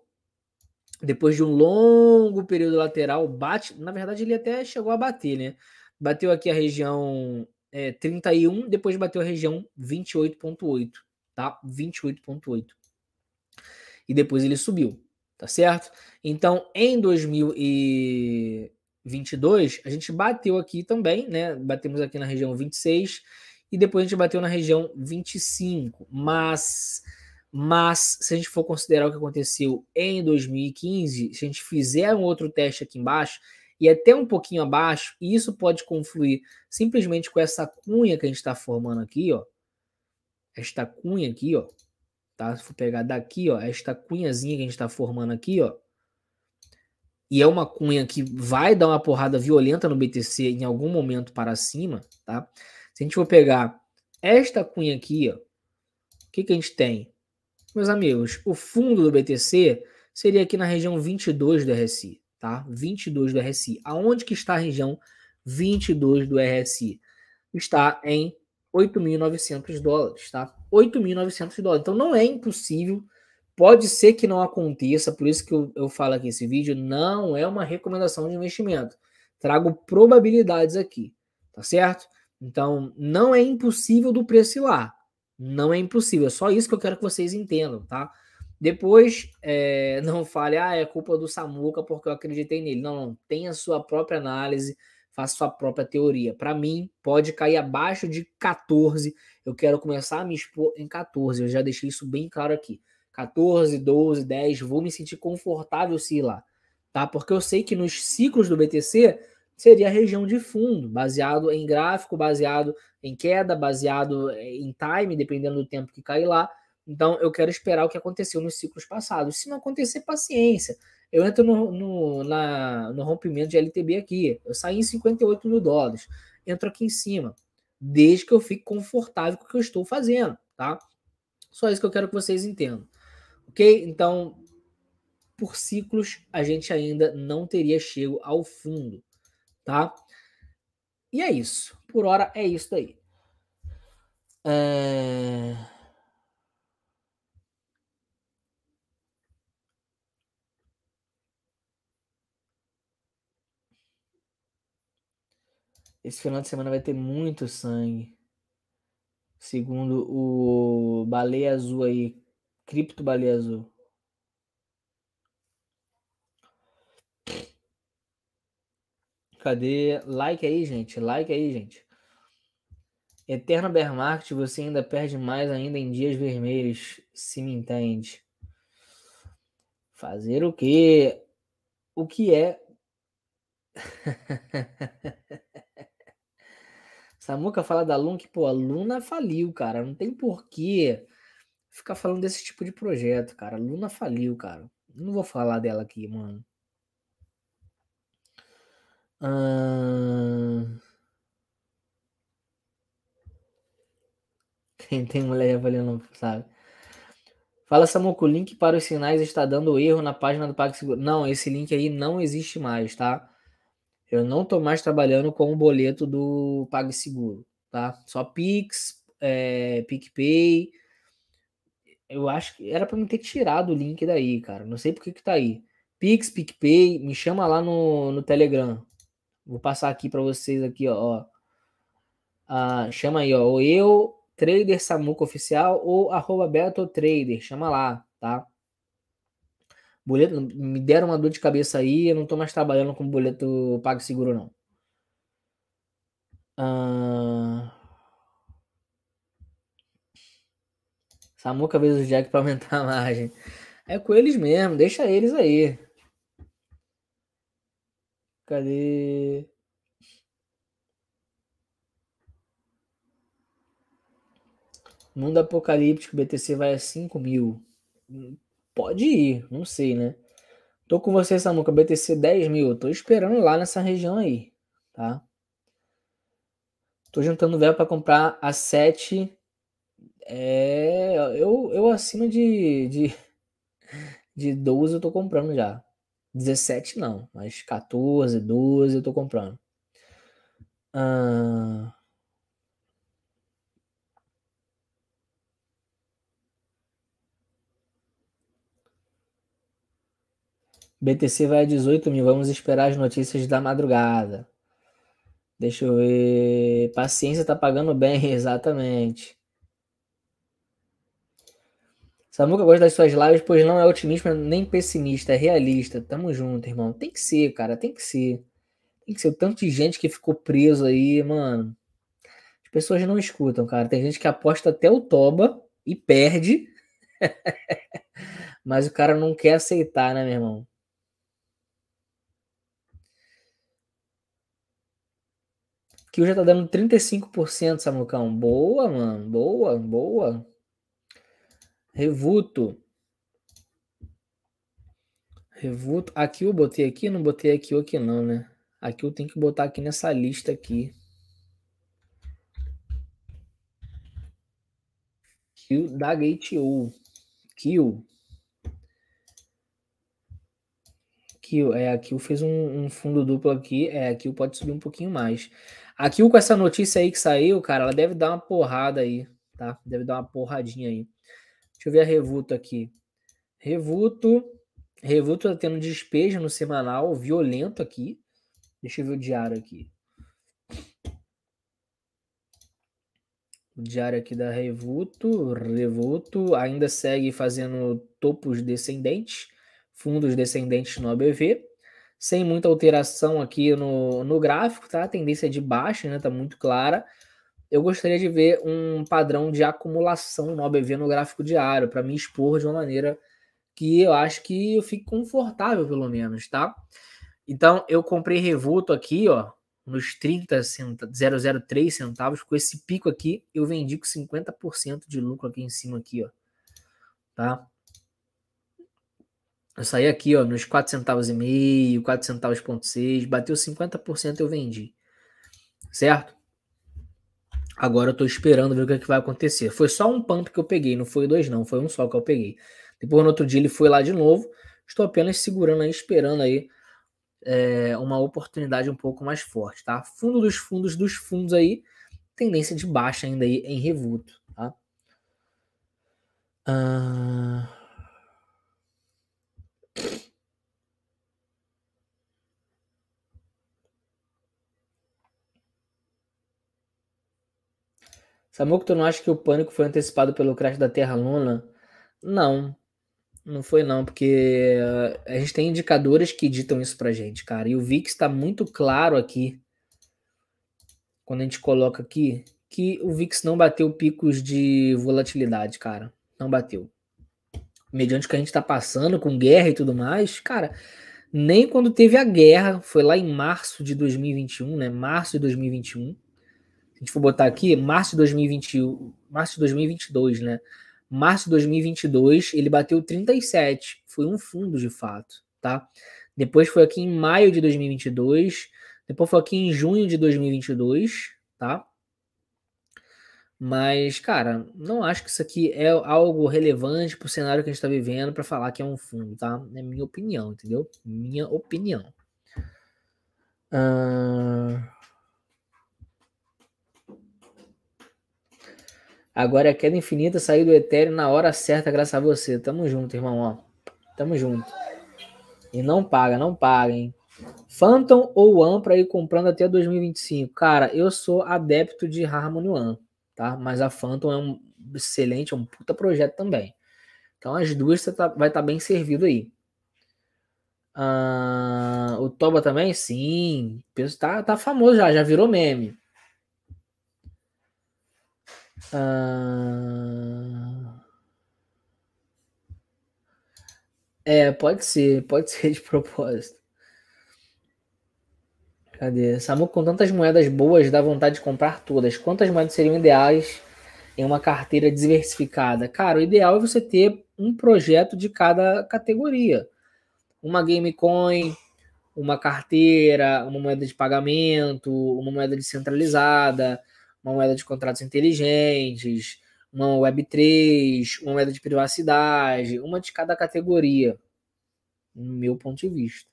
depois de um longo período lateral, bate. Na verdade, ele até chegou a bater, né? Bateu aqui a região é, 31, depois bateu a região 28,8, tá? 28,8. E depois ele subiu, tá certo? Então, em 2022, a gente bateu aqui também, né? Batemos aqui na região 26 e depois a gente bateu na região 25, mas mas se a gente for considerar o que aconteceu em 2015, se a gente fizer um outro teste aqui embaixo e é até um pouquinho abaixo, e isso pode confluir simplesmente com essa cunha que a gente está formando aqui, ó. Esta cunha aqui, ó. Tá? Se for pegar daqui, ó, esta cunhazinha que a gente está formando aqui, ó. E é uma cunha que vai dar uma porrada violenta no BTC em algum momento para cima, tá? Se a gente for pegar esta cunha aqui, ó, o que, que a gente tem? Meus amigos, o fundo do BTC seria aqui na região 22 do RSI, tá? 22 do RSI. Aonde que está a região 22 do RSI? Está em 8.900 dólares, tá? 8.900 dólares. Então não é impossível, pode ser que não aconteça, por isso que eu, eu falo aqui esse vídeo, não é uma recomendação de investimento. Trago probabilidades aqui, tá certo? Então não é impossível do preço ir lá. Não é impossível. É só isso que eu quero que vocês entendam, tá? Depois, é, não fale, ah, é culpa do Samuca porque eu acreditei nele. Não, não. Tenha sua própria análise, faça sua própria teoria. Para mim, pode cair abaixo de 14. Eu quero começar a me expor em 14. Eu já deixei isso bem claro aqui. 14, 12, 10. Vou me sentir confortável se ir lá, tá? Porque eu sei que nos ciclos do BTC seria a região de fundo, baseado em gráfico, baseado em queda, baseado eh, em time, dependendo do tempo que cair lá. Então, eu quero esperar o que aconteceu nos ciclos passados. Se não acontecer, paciência. Eu entro no, no, na, no rompimento de LTB aqui. Eu saí em 58 mil dólares. Entro aqui em cima. Desde que eu fique confortável com o que eu estou fazendo, tá? Só isso que eu quero que vocês entendam. Ok? Então, por ciclos, a gente ainda não teria chego ao fundo tá? E é isso. Por hora é isso daí. É... Esse final de semana vai ter muito sangue. Segundo o Baleia Azul aí, Cripto Baleia Azul. Cadê? Like aí, gente. Like aí, gente. Eterna Bear Market, você ainda perde mais ainda em dias vermelhos, se me entende. Fazer o quê? O que é? Samuca fala da Luna que, pô, a Luna faliu, cara. Não tem porquê ficar falando desse tipo de projeto, cara. A Luna faliu, cara. Não vou falar dela aqui, mano. Quem Tem, tem mulher avaliando, sabe? Fala, Samuco, o link para os sinais está dando erro na página do PagSeguro. Não, esse link aí não existe mais, tá? Eu não estou mais trabalhando com o boleto do PagSeguro, tá? Só Pix, é, PicPay. Eu acho que era para me ter tirado o link daí, cara. Não sei por que que tá aí. Pix, PicPay, me chama lá no, no Telegram. Vou passar aqui para vocês aqui, ó. Ah, chama aí, ó. o eu, Trader Samuca Oficial, ou arroba trader. Chama lá, tá? Boleto, me deram uma dor de cabeça aí, eu não tô mais trabalhando com boleto pago seguro não. Ah... Samuca vezes o Jack para aumentar a margem. É com eles mesmo, deixa eles aí. Cadê? Mundo apocalíptico, BTC vai a 5 mil. Pode ir, não sei, né? Tô com você, Samuca. BTC 10 mil. Tô esperando lá nessa região aí, tá? Tô juntando véu para comprar a 7. É, eu, eu acima de, de, de 12 eu tô comprando já. 17 não, mas 14, 12 eu tô comprando. Ah... BTC vai a 18 mil. Vamos esperar as notícias da madrugada. Deixa eu ver. Paciência tá pagando bem, exatamente. Samuca gosta das suas lives, pois não é otimista nem pessimista, é realista. Tamo junto, irmão. Tem que ser, cara, tem que ser. Tem que ser. O tanto de gente que ficou preso aí, mano. As pessoas não escutam, cara. Tem gente que aposta até o toba e perde. Mas o cara não quer aceitar, né, meu irmão? Que já tá dando 35%, Samucão. Boa, mano. Boa, boa. Revuto. Revuto. Aqui eu botei aqui, não botei aqui ou aqui não, né? Aqui eu tenho que botar aqui nessa lista aqui. Kill da Gate.io. Kill. Kill. É, aqui o fez um, um, fundo duplo aqui. É, aqui Kill pode subir um pouquinho mais. Aqui o com essa notícia aí que saiu, cara, ela deve dar uma porrada aí, tá? Deve dar uma porradinha aí. Deixa eu ver a Revuto aqui. Revuto. Revuto está tendo despejo no semanal, violento aqui. Deixa eu ver o diário aqui. O diário aqui da Revuto. Revuto ainda segue fazendo topos descendentes, fundos descendentes no ABV. Sem muita alteração aqui no, no gráfico, tá? A tendência é de baixa, né? Tá muito clara eu gostaria de ver um padrão de acumulação no OBV no gráfico diário, para me expor de uma maneira que eu acho que eu fique confortável, pelo menos, tá? Então, eu comprei revolto aqui, ó, nos 30 003 centavos, com esse pico aqui, eu vendi com 50% de lucro aqui em cima aqui, ó. Tá? Eu saí aqui, ó, nos 4 centavos e meio, 4 centavos ponto 6, bateu 50% eu vendi. Certo? Agora eu tô esperando ver o que, é que vai acontecer. Foi só um pump que eu peguei, não foi dois, não, foi um só que eu peguei. Depois, no outro dia, ele foi lá de novo. Estou apenas segurando aí, esperando aí é, uma oportunidade um pouco mais forte, tá? Fundo dos fundos dos fundos aí, tendência de baixa ainda aí em revuto, tá? Ah... Samuco, tu não acha que o pânico foi antecipado pelo crash da Terra Luna? Não, não foi não, porque eh, a gente tem indicadores que ditam isso pra gente, cara. E o VIX está muito claro aqui, quando a gente coloca aqui, que o VIX não bateu picos de volatilidade, cara. Não bateu. Mediante o que a gente está passando com guerra e tudo mais, cara, nem quando teve a guerra, foi lá em março de 2021, né? Março de 2021 a gente for botar aqui, março de 2021, março de 2022, né? Março de 2022, ele bateu 37, foi um fundo de fato, tá? Depois foi aqui em maio de 2022, depois foi aqui em junho de 2022, tá? Mas, cara, não acho que isso aqui é algo relevante para o cenário que a gente está vivendo para falar que é um fundo, tá? É minha opinião, entendeu? Minha opinião. Uh... Agora a queda infinita saiu do Ethereum na hora certa, graças a você. Tamo junto, irmão. Ó. Tamo junto. E não paga, não paga, hein? Phantom ou One para ir comprando até 2025. Cara, eu sou adepto de Harmony One, tá? Mas a Phantom é um excelente, é um puta projeto também. Então as duas você tá, vai estar tá bem servido aí. Ah, o Toba também? Sim. Tá, tá famoso já, já virou meme. Ah... É, pode ser, pode ser de propósito. Cadê? Samu, com tantas moedas boas, dá vontade de comprar todas. Quantas moedas seriam ideais em uma carteira diversificada? Cara, o ideal é você ter um projeto de cada categoria. Uma GameCoin, uma carteira, uma moeda de pagamento, uma moeda descentralizada, uma moeda de contratos inteligentes, uma Web3, uma moeda de privacidade, uma de cada categoria, no meu ponto de vista.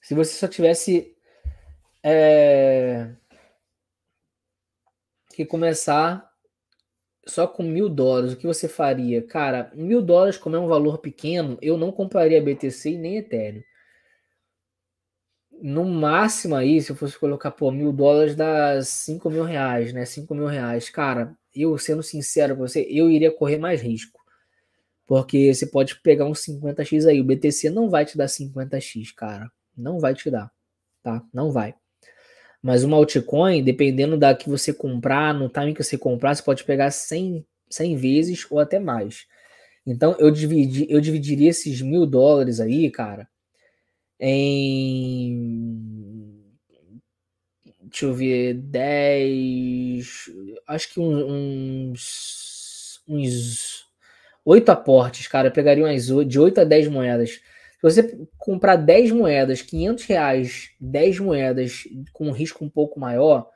Se você só tivesse é, que começar só com mil dólares, o que você faria? Cara, mil dólares, como é um valor pequeno, eu não compraria BTC e nem Ethereum no máximo aí, se eu fosse colocar, pô, mil dólares dá cinco mil reais, né? Cinco mil reais. Cara, eu sendo sincero com você, eu iria correr mais risco. Porque você pode pegar um 50x aí. O BTC não vai te dar 50x, cara. Não vai te dar, tá? Não vai. Mas uma altcoin, dependendo da que você comprar, no time que você comprar, você pode pegar 100, 100 vezes ou até mais. Então, eu, dividi, eu dividiria esses mil dólares aí, cara, em. Deixa eu ver, 10. Acho que uns. uns oito aportes, cara. Eu pegaria umas, de 8 a 10 moedas. Se você comprar 10 moedas, 500 reais, 10 moedas com um risco um pouco maior,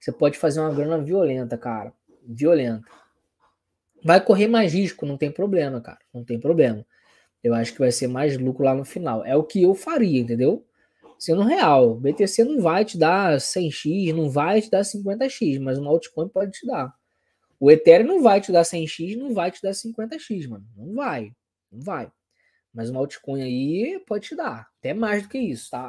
você pode fazer uma grana violenta, cara. Violenta. Vai correr mais risco, não tem problema, cara. Não tem problema. Eu acho que vai ser mais lucro lá no final. É o que eu faria, entendeu? Sendo real, BTC não vai te dar 100x, não vai te dar 50x, mas um altcoin pode te dar. O Ethereum não vai te dar 100x, não vai te dar 50x, mano. Não vai. Não vai. Mas um altcoin aí pode te dar. Até mais do que isso, tá?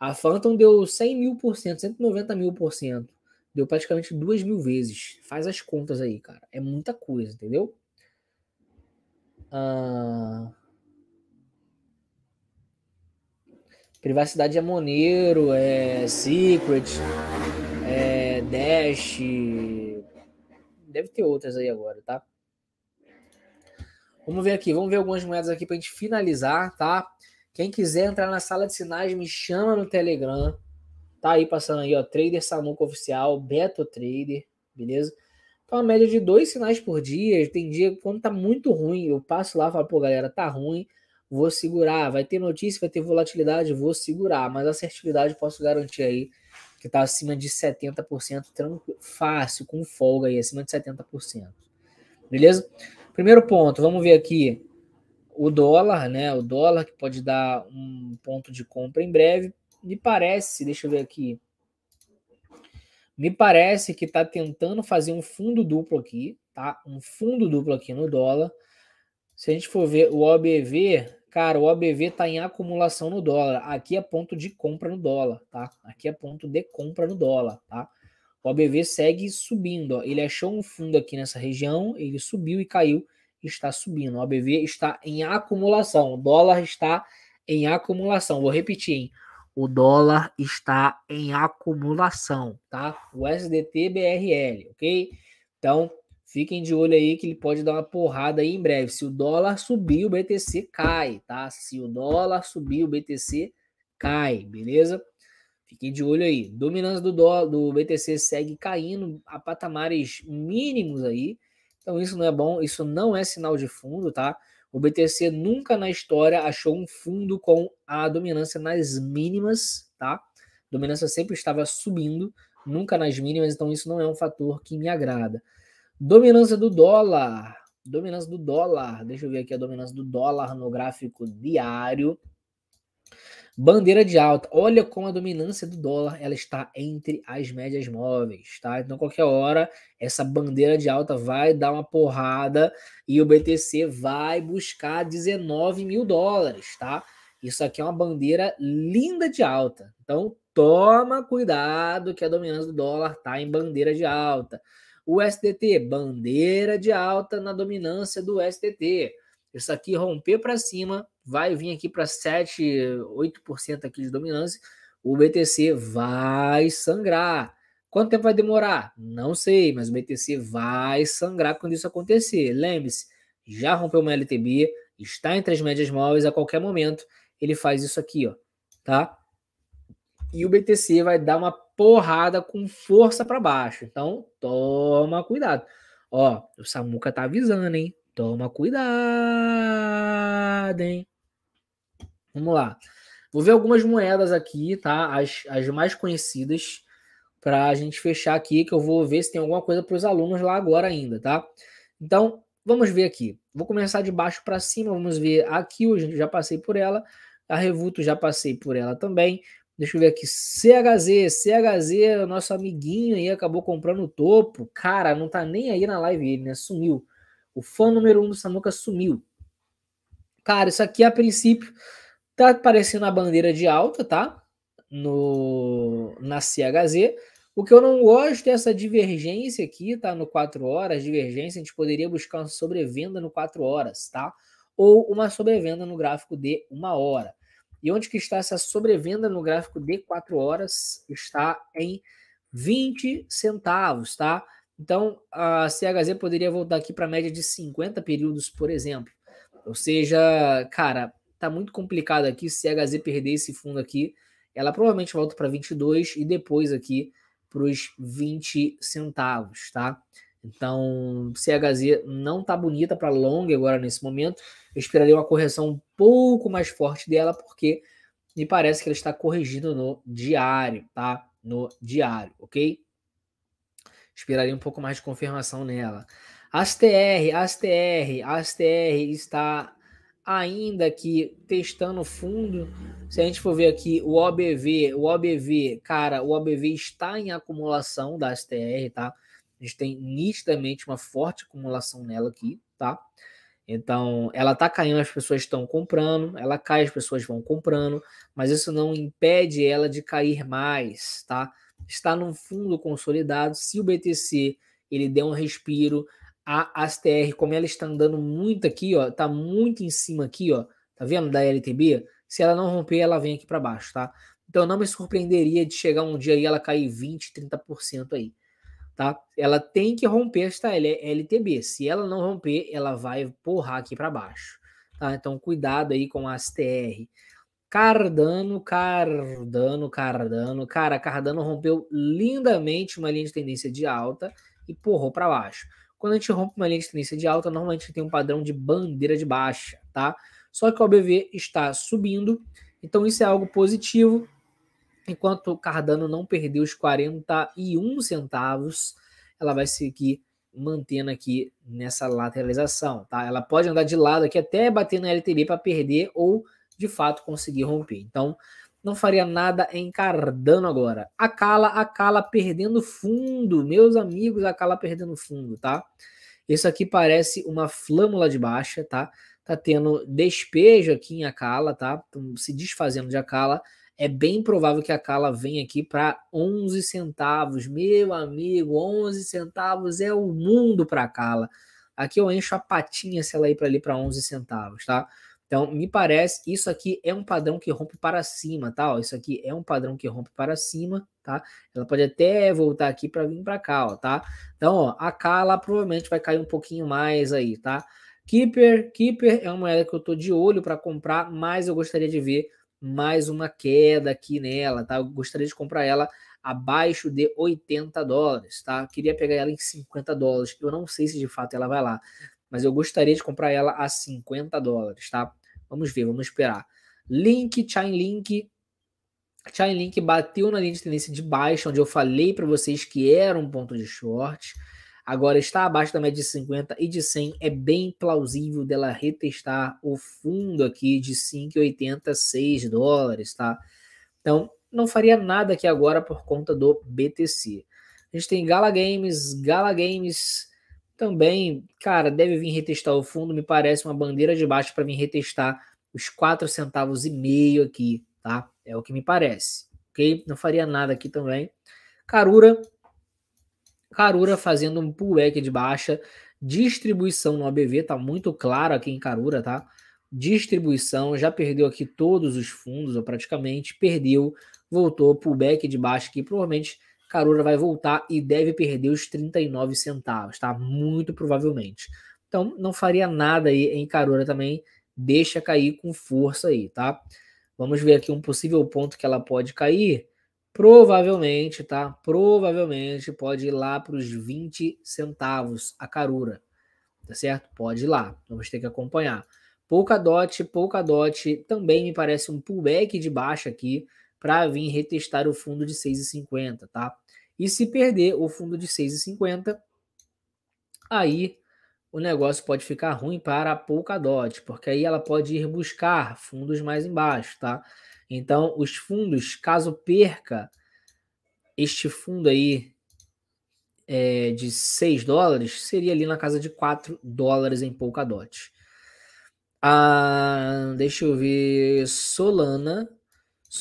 A, a Phantom deu 100 mil por cento, 190 mil por cento. Deu praticamente duas mil vezes. Faz as contas aí, cara. É muita coisa, entendeu? Ah, privacidade é Monero, é Secret, é Dash. Deve ter outras aí agora, tá? Vamos ver aqui, vamos ver algumas moedas aqui para a gente finalizar, tá? Quem quiser entrar na sala de sinais, me chama no Telegram. Tá aí passando aí, ó, Trader Samuco Oficial, Beto Trader, beleza? Então, a média de dois sinais por dia. Tem dia quando tá muito ruim, eu passo lá e falo, pô, galera, tá ruim, vou segurar. Vai ter notícia, vai ter volatilidade, vou segurar. Mas a assertividade posso garantir aí que tá acima de 70%, tranquilo, fácil, com folga aí, acima de 70%. Beleza? Primeiro ponto, vamos ver aqui o dólar, né? O dólar que pode dar um ponto de compra em breve. Me parece, deixa eu ver aqui. Me parece que está tentando fazer um fundo duplo aqui, tá? Um fundo duplo aqui no dólar. Se a gente for ver o OBV, cara, o OBV está em acumulação no dólar. Aqui é ponto de compra no dólar, tá? Aqui é ponto de compra no dólar, tá? O OBV segue subindo, ó. Ele achou um fundo aqui nessa região, ele subiu e caiu, está subindo. O OBV está em acumulação, o dólar está em acumulação. Vou repetir, hein? o dólar está em acumulação, tá? O SDT BRL, ok? Então, fiquem de olho aí que ele pode dar uma porrada aí em breve. Se o dólar subir, o BTC cai, tá? Se o dólar subir, o BTC cai, beleza? Fiquem de olho aí. Dominância do dólar, do BTC segue caindo a patamares mínimos aí. Então, isso não é bom, isso não é sinal de fundo, tá? O BTC nunca na história achou um fundo com a dominância nas mínimas, tá? A dominância sempre estava subindo, nunca nas mínimas, então isso não é um fator que me agrada. Dominância do dólar. Dominância do dólar. Deixa eu ver aqui a dominância do dólar no gráfico diário. Bandeira de alta. Olha como a dominância do dólar ela está entre as médias móveis, tá? Então qualquer hora essa bandeira de alta vai dar uma porrada e o BTC vai buscar 19 mil dólares, tá? Isso aqui é uma bandeira linda de alta. Então toma cuidado que a dominância do dólar está em bandeira de alta. O SDT, bandeira de alta na dominância do SDT. Isso aqui romper para cima, vai vir aqui para 7, 8% aqui de dominância, o BTC vai sangrar. Quanto tempo vai demorar? Não sei, mas o BTC vai sangrar quando isso acontecer. Lembre-se, já rompeu uma LTB, está entre as médias móveis a qualquer momento, ele faz isso aqui, ó, tá? E o BTC vai dar uma porrada com força para baixo. Então, toma cuidado. Ó, o Samuca tá avisando, hein? Toma cuidado, hein? Vamos lá. Vou ver algumas moedas aqui, tá? As, as mais conhecidas, para a gente fechar aqui, que eu vou ver se tem alguma coisa para os alunos lá agora ainda, tá? Então, vamos ver aqui. Vou começar de baixo para cima, vamos ver aqui, eu já passei por ela. A Revuto já passei por ela também. Deixa eu ver aqui, CHZ, CHZ, nosso amiguinho aí acabou comprando o topo. Cara, não tá nem aí na live ele, né? Sumiu. O fã número um do Samuca sumiu. Cara, isso aqui a princípio Tá aparecendo a bandeira de alta, tá? No, na CHZ. O que eu não gosto dessa é divergência aqui, tá? No 4 horas, divergência, a gente poderia buscar uma sobrevenda no 4 horas, tá? Ou uma sobrevenda no gráfico de uma hora. E onde que está essa sobrevenda no gráfico de 4 horas? Está em 20 centavos, tá? Então, a CHZ poderia voltar aqui para a média de 50 períodos, por exemplo. Ou seja, cara, tá muito complicado aqui. Se a HZ perder esse fundo aqui, ela provavelmente volta para 22 e depois aqui para os 20 centavos, tá? Então, se a HZ não tá bonita para long agora nesse momento, eu esperaria uma correção um pouco mais forte dela, porque me parece que ela está corrigindo no diário, tá? No diário, ok? Esperaria um pouco mais de confirmação nela. ASTR, ASTR, ASTR está ainda que testando fundo, se a gente for ver aqui o OBV, o OBV, cara, o OBV está em acumulação da STR, tá? A gente tem nitidamente uma forte acumulação nela aqui, tá? Então, ela tá caindo, as pessoas estão comprando, ela cai, as pessoas vão comprando, mas isso não impede ela de cair mais, tá? Está num fundo consolidado, se o BTC ele der um respiro, a ASTR, como ela está andando muito aqui, ó, tá muito em cima aqui, ó, tá vendo da LTB? Se ela não romper, ela vem aqui para baixo, tá? Então não me surpreenderia de chegar um dia aí ela cair 20, 30% aí, tá? Ela tem que romper esta LTB. Se ela não romper, ela vai porrar aqui para baixo, tá? Então cuidado aí com a ASTR. Cardano, Cardano, Cardano. Cara, Cardano rompeu lindamente uma linha de tendência de alta e porrou para baixo. Quando a gente rompe uma linha de tendência de alta, normalmente a gente tem um padrão de bandeira de baixa, tá? Só que o OBV está subindo, então isso é algo positivo. Enquanto o Cardano não perdeu os 41 centavos, ela vai seguir mantendo aqui nessa lateralização, tá? Ela pode andar de lado aqui até bater na LTB para perder ou de fato conseguir romper. Então, não faria nada em Cardano agora. A Cala, a Cala perdendo fundo, meus amigos, a Cala perdendo fundo, tá? Isso aqui parece uma flâmula de baixa, tá? Tá tendo despejo aqui em Acala, tá? se desfazendo de Acala. É bem provável que a Cala venha aqui para 11 centavos. Meu amigo, 11 centavos é o mundo para a Cala. Aqui eu encho a patinha se ela ir para ali para 11 centavos, tá? Então, me parece, isso aqui é um padrão que rompe para cima, tá? Ó, isso aqui é um padrão que rompe para cima, tá? Ela pode até voltar aqui para vir para cá, ó, tá? Então, ó, a K, lá provavelmente vai cair um pouquinho mais aí, tá? Keeper, Keeper é uma moeda que eu tô de olho para comprar, mas eu gostaria de ver mais uma queda aqui nela, tá? Eu gostaria de comprar ela abaixo de 80 dólares, tá? queria pegar ela em 50 dólares. Eu não sei se de fato ela vai lá mas eu gostaria de comprar ela a 50 dólares, tá? Vamos ver, vamos esperar. Link, Chainlink. Chainlink bateu na linha de tendência de baixa, onde eu falei para vocês que era um ponto de short. Agora está abaixo da média de 50 e de 100. É bem plausível dela retestar o fundo aqui de 5,86 dólares, tá? Então, não faria nada aqui agora por conta do BTC. A gente tem Gala Games, Gala Games também, cara, deve vir retestar o fundo, me parece uma bandeira de baixo para vir retestar os 4 centavos e meio aqui, tá? É o que me parece. OK? Não faria nada aqui também. Carura Carura fazendo um pullback de baixa, distribuição no ABV tá muito claro aqui em Carura, tá? Distribuição, já perdeu aqui todos os fundos, ou praticamente perdeu, voltou pullback de baixa aqui, provavelmente Carura vai voltar e deve perder os 39 centavos, tá? Muito provavelmente. Então, não faria nada aí em Carura também. Deixa cair com força aí, tá? Vamos ver aqui um possível ponto que ela pode cair. Provavelmente, tá? Provavelmente pode ir lá para os 20 centavos a Carura. Tá certo? Pode ir lá. Vamos ter que acompanhar. Polkadot, Polkadot também me parece um pullback de baixa aqui para vir retestar o fundo de 6,50, tá? E se perder o fundo de 6,50, aí o negócio pode ficar ruim para a Polkadot, porque aí ela pode ir buscar fundos mais embaixo, tá? Então, os fundos, caso perca este fundo aí é, de 6 dólares, seria ali na casa de 4 dólares em Polkadot. Ah, deixa eu ver. Solana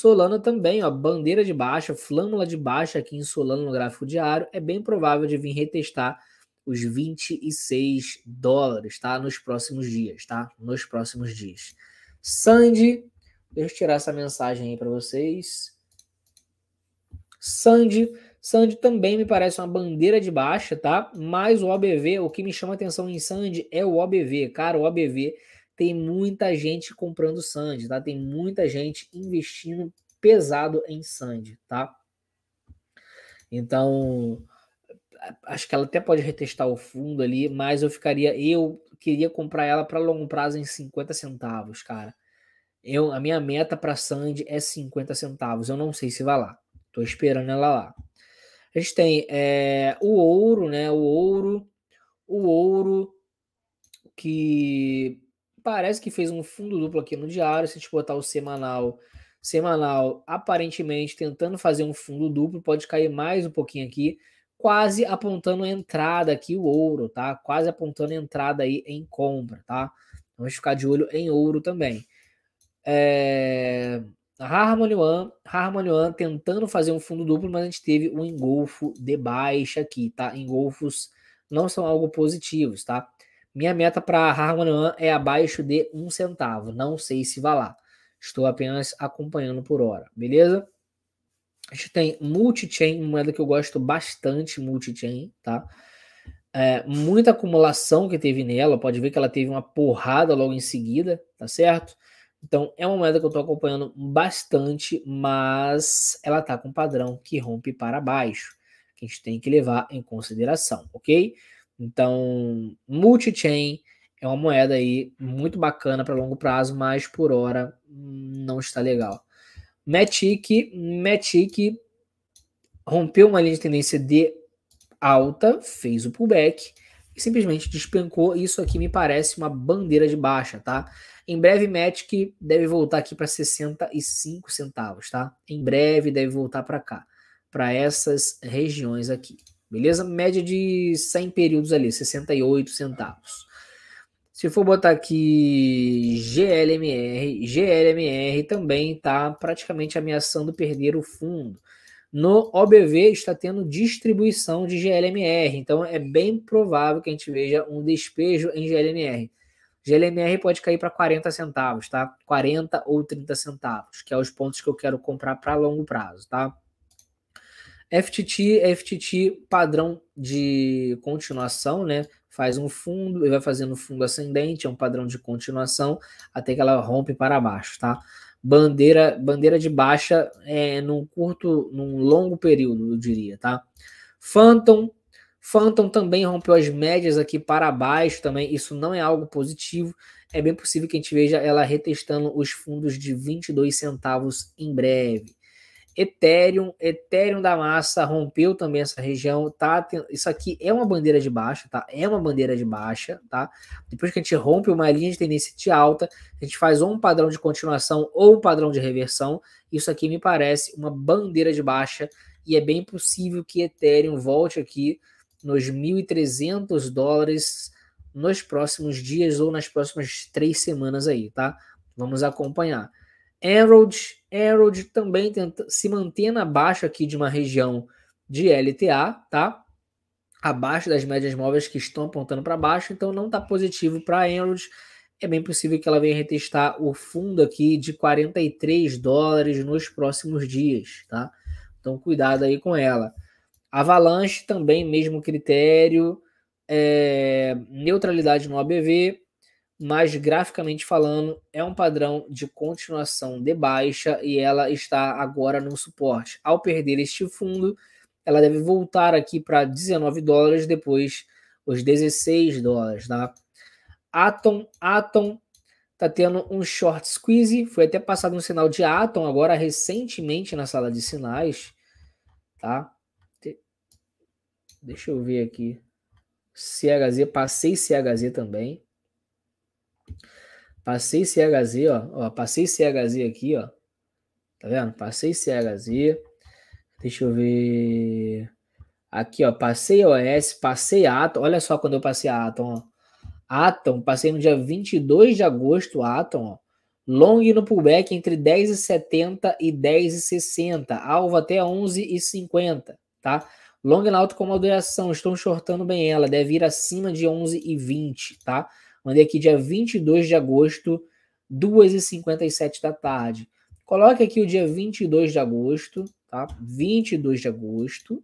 Solana também, ó, bandeira de baixa, flâmula de baixa aqui em Solana no gráfico diário, é bem provável de vir retestar os 26 dólares, tá? Nos próximos dias, tá? Nos próximos dias. Sandy, deixa eu tirar essa mensagem aí para vocês. Sandy, Sandy também me parece uma bandeira de baixa, tá? Mas o OBV, o que me chama atenção em Sandy é o OBV, cara, o OBV tem muita gente comprando Sandy, tá? Tem muita gente investindo pesado em Sandy, tá? Então, acho que ela até pode retestar o fundo ali, mas eu ficaria, eu queria comprar ela para longo prazo em 50 centavos, cara. Eu, a minha meta para Sandy é 50 centavos. Eu não sei se vai lá. Tô esperando ela lá. A gente tem é, o ouro, né? O ouro, o ouro que parece que fez um fundo duplo aqui no diário. Se a gente botar o semanal, semanal aparentemente tentando fazer um fundo duplo, pode cair mais um pouquinho aqui, quase apontando a entrada aqui, o ouro, tá? Quase apontando a entrada aí em compra, tá? Vamos ficar de olho em ouro também. É... Harmony One, Harmony One tentando fazer um fundo duplo, mas a gente teve um engolfo de baixa aqui, tá? Engolfos não são algo positivos, tá? Minha meta para Harman One é abaixo de um centavo. Não sei se vai lá. Estou apenas acompanhando por hora, beleza? A gente tem multi-chain, moeda que eu gosto bastante, multi-chain, tá? É, muita acumulação que teve nela, pode ver que ela teve uma porrada logo em seguida, tá certo? Então é uma moeda que eu estou acompanhando bastante, mas ela tá com um padrão que rompe para baixo, que a gente tem que levar em consideração, ok? Então, multi-chain é uma moeda aí muito bacana para longo prazo, mas por hora não está legal. Matic, Matic rompeu uma linha de tendência de alta, fez o pullback e simplesmente despencou. Isso aqui me parece uma bandeira de baixa, tá? Em breve, Matic deve voltar aqui para 65 centavos, tá? Em breve deve voltar para cá, para essas regiões aqui. Beleza? Média de 100 períodos ali, 68 centavos. Se for botar aqui GLMR, GLMR também está praticamente ameaçando perder o fundo. No OBV está tendo distribuição de GLMR, então é bem provável que a gente veja um despejo em GLMR. GLMR pode cair para 40 centavos, tá? 40 ou 30 centavos, que é os pontos que eu quero comprar para longo prazo, tá? FTT é FTT padrão de continuação, né? Faz um fundo e vai fazendo fundo ascendente, é um padrão de continuação até que ela rompe para baixo, tá? Bandeira bandeira de baixa é num curto, num longo período, eu diria, tá? Phantom Phantom também rompeu as médias aqui para baixo também. Isso não é algo positivo. É bem possível que a gente veja ela retestando os fundos de 22 centavos em breve. Ethereum, Ethereum da massa rompeu também essa região, tá? Isso aqui é uma bandeira de baixa, tá? É uma bandeira de baixa, tá? Depois que a gente rompe uma linha de tendência de alta, a gente faz ou um padrão de continuação ou um padrão de reversão. Isso aqui me parece uma bandeira de baixa e é bem possível que Ethereum volte aqui nos 1.300 dólares nos próximos dias ou nas próximas três semanas aí, tá? Vamos acompanhar. Herald, Herald também tenta, se mantendo abaixo aqui de uma região de LTA, tá? Abaixo das médias móveis que estão apontando para baixo, então não está positivo para a Herald. É bem possível que ela venha retestar o fundo aqui de 43 dólares nos próximos dias, tá? Então cuidado aí com ela. Avalanche também, mesmo critério. É, neutralidade no ABV, mas graficamente falando, é um padrão de continuação de baixa e ela está agora no suporte. Ao perder este fundo, ela deve voltar aqui para 19 dólares, depois os 16 dólares, tá? Atom, Atom está tendo um short squeeze, foi até passado um sinal de Atom agora recentemente na sala de sinais, tá? Deixa eu ver aqui. CHZ, passei CHZ também. Passei CHZ, ó, ó, passei CHZ aqui, ó. Tá vendo? Passei CHZ. Deixa eu ver. Aqui, ó, passei OS, passei Atom. Olha só quando eu passei a Atom, ó. Atom, passei no dia 22 de agosto, Atom, ó. Long no pullback entre 10 e 70 e 10 e 60. Alvo até 11 e 50, tá? Long na auto com moderação, estão shortando bem ela, deve ir acima de 11 e 20, tá? Mandei aqui dia 22 de agosto, 2h57 da tarde. Coloque aqui o dia 22 de agosto, tá? 22 de agosto,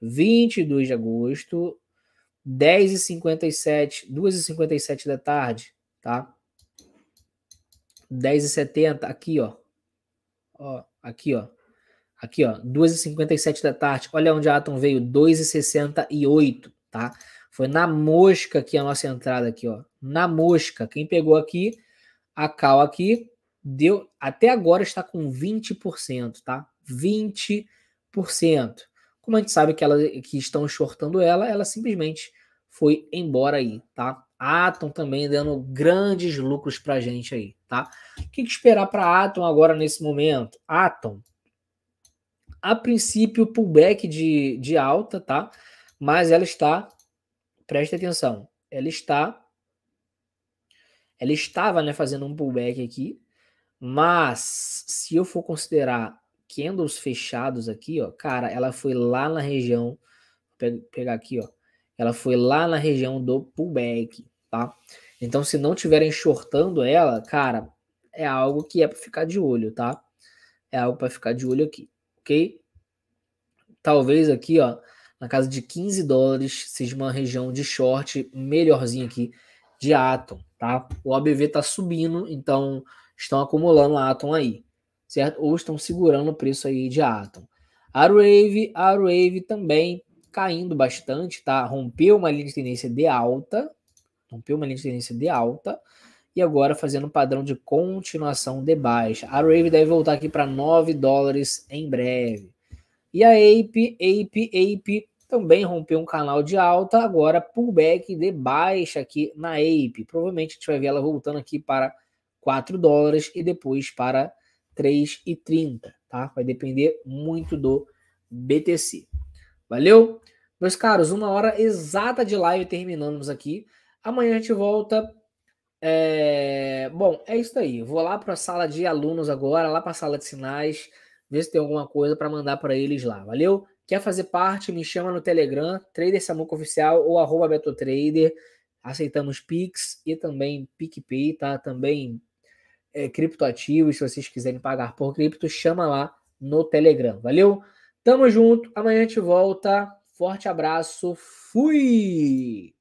22 de agosto, 10h57, 2h57 da tarde, tá? 10h70, aqui, ó. Ó, aqui, ó. Aqui, ó, 2h57 da tarde. Olha onde a Atom veio, 2h68, tá? Foi na mosca aqui a nossa entrada aqui, ó. Na mosca. Quem pegou aqui, a cal aqui, deu. Até agora está com 20%, tá? 20%. Como a gente sabe que, ela, que estão shortando ela, ela simplesmente foi embora aí, tá? Atom também dando grandes lucros para a gente aí, tá? O que, que esperar para Atom agora nesse momento? Atom, a princípio, pullback de, de alta, tá? Mas ela está preste atenção, ela está ela estava né, fazendo um pullback aqui, mas se eu for considerar candles fechados aqui, ó, cara, ela foi lá na região, vou pegar aqui, ó, ela foi lá na região do pullback, tá? Então, se não tiverem shortando ela, cara, é algo que é para ficar de olho, tá? É algo para ficar de olho aqui, ok? Talvez aqui, ó, na casa de 15 dólares, seja uma região de short melhorzinho aqui de Atom, tá? O ABV tá subindo, então estão acumulando Atom aí, certo? Ou estão segurando o preço aí de Atom. A Wave, a Wave também caindo bastante, tá? Rompeu uma linha de tendência de alta, rompeu uma linha de tendência de alta e agora fazendo um padrão de continuação de baixa. A Wave deve voltar aqui para 9 dólares em breve. E a Ape, Ape, Ape também rompeu um canal de alta, agora pullback de baixa aqui na APE. Provavelmente a gente vai ver ela voltando aqui para 4 dólares e depois para 3,30, tá? Vai depender muito do BTC. Valeu? Meus caros, uma hora exata de live terminamos aqui. Amanhã a gente volta. É... Bom, é isso aí. Vou lá para a sala de alunos agora, lá para a sala de sinais, ver se tem alguma coisa para mandar para eles lá. Valeu? Quer fazer parte? Me chama no Telegram, Trader Samuco Oficial ou arroba BetoTrader. Aceitamos Pix e também PicPay, tá? Também é, criptoativos, se vocês quiserem pagar por cripto, chama lá no Telegram. Valeu? Tamo junto, amanhã a gente volta. Forte abraço, fui!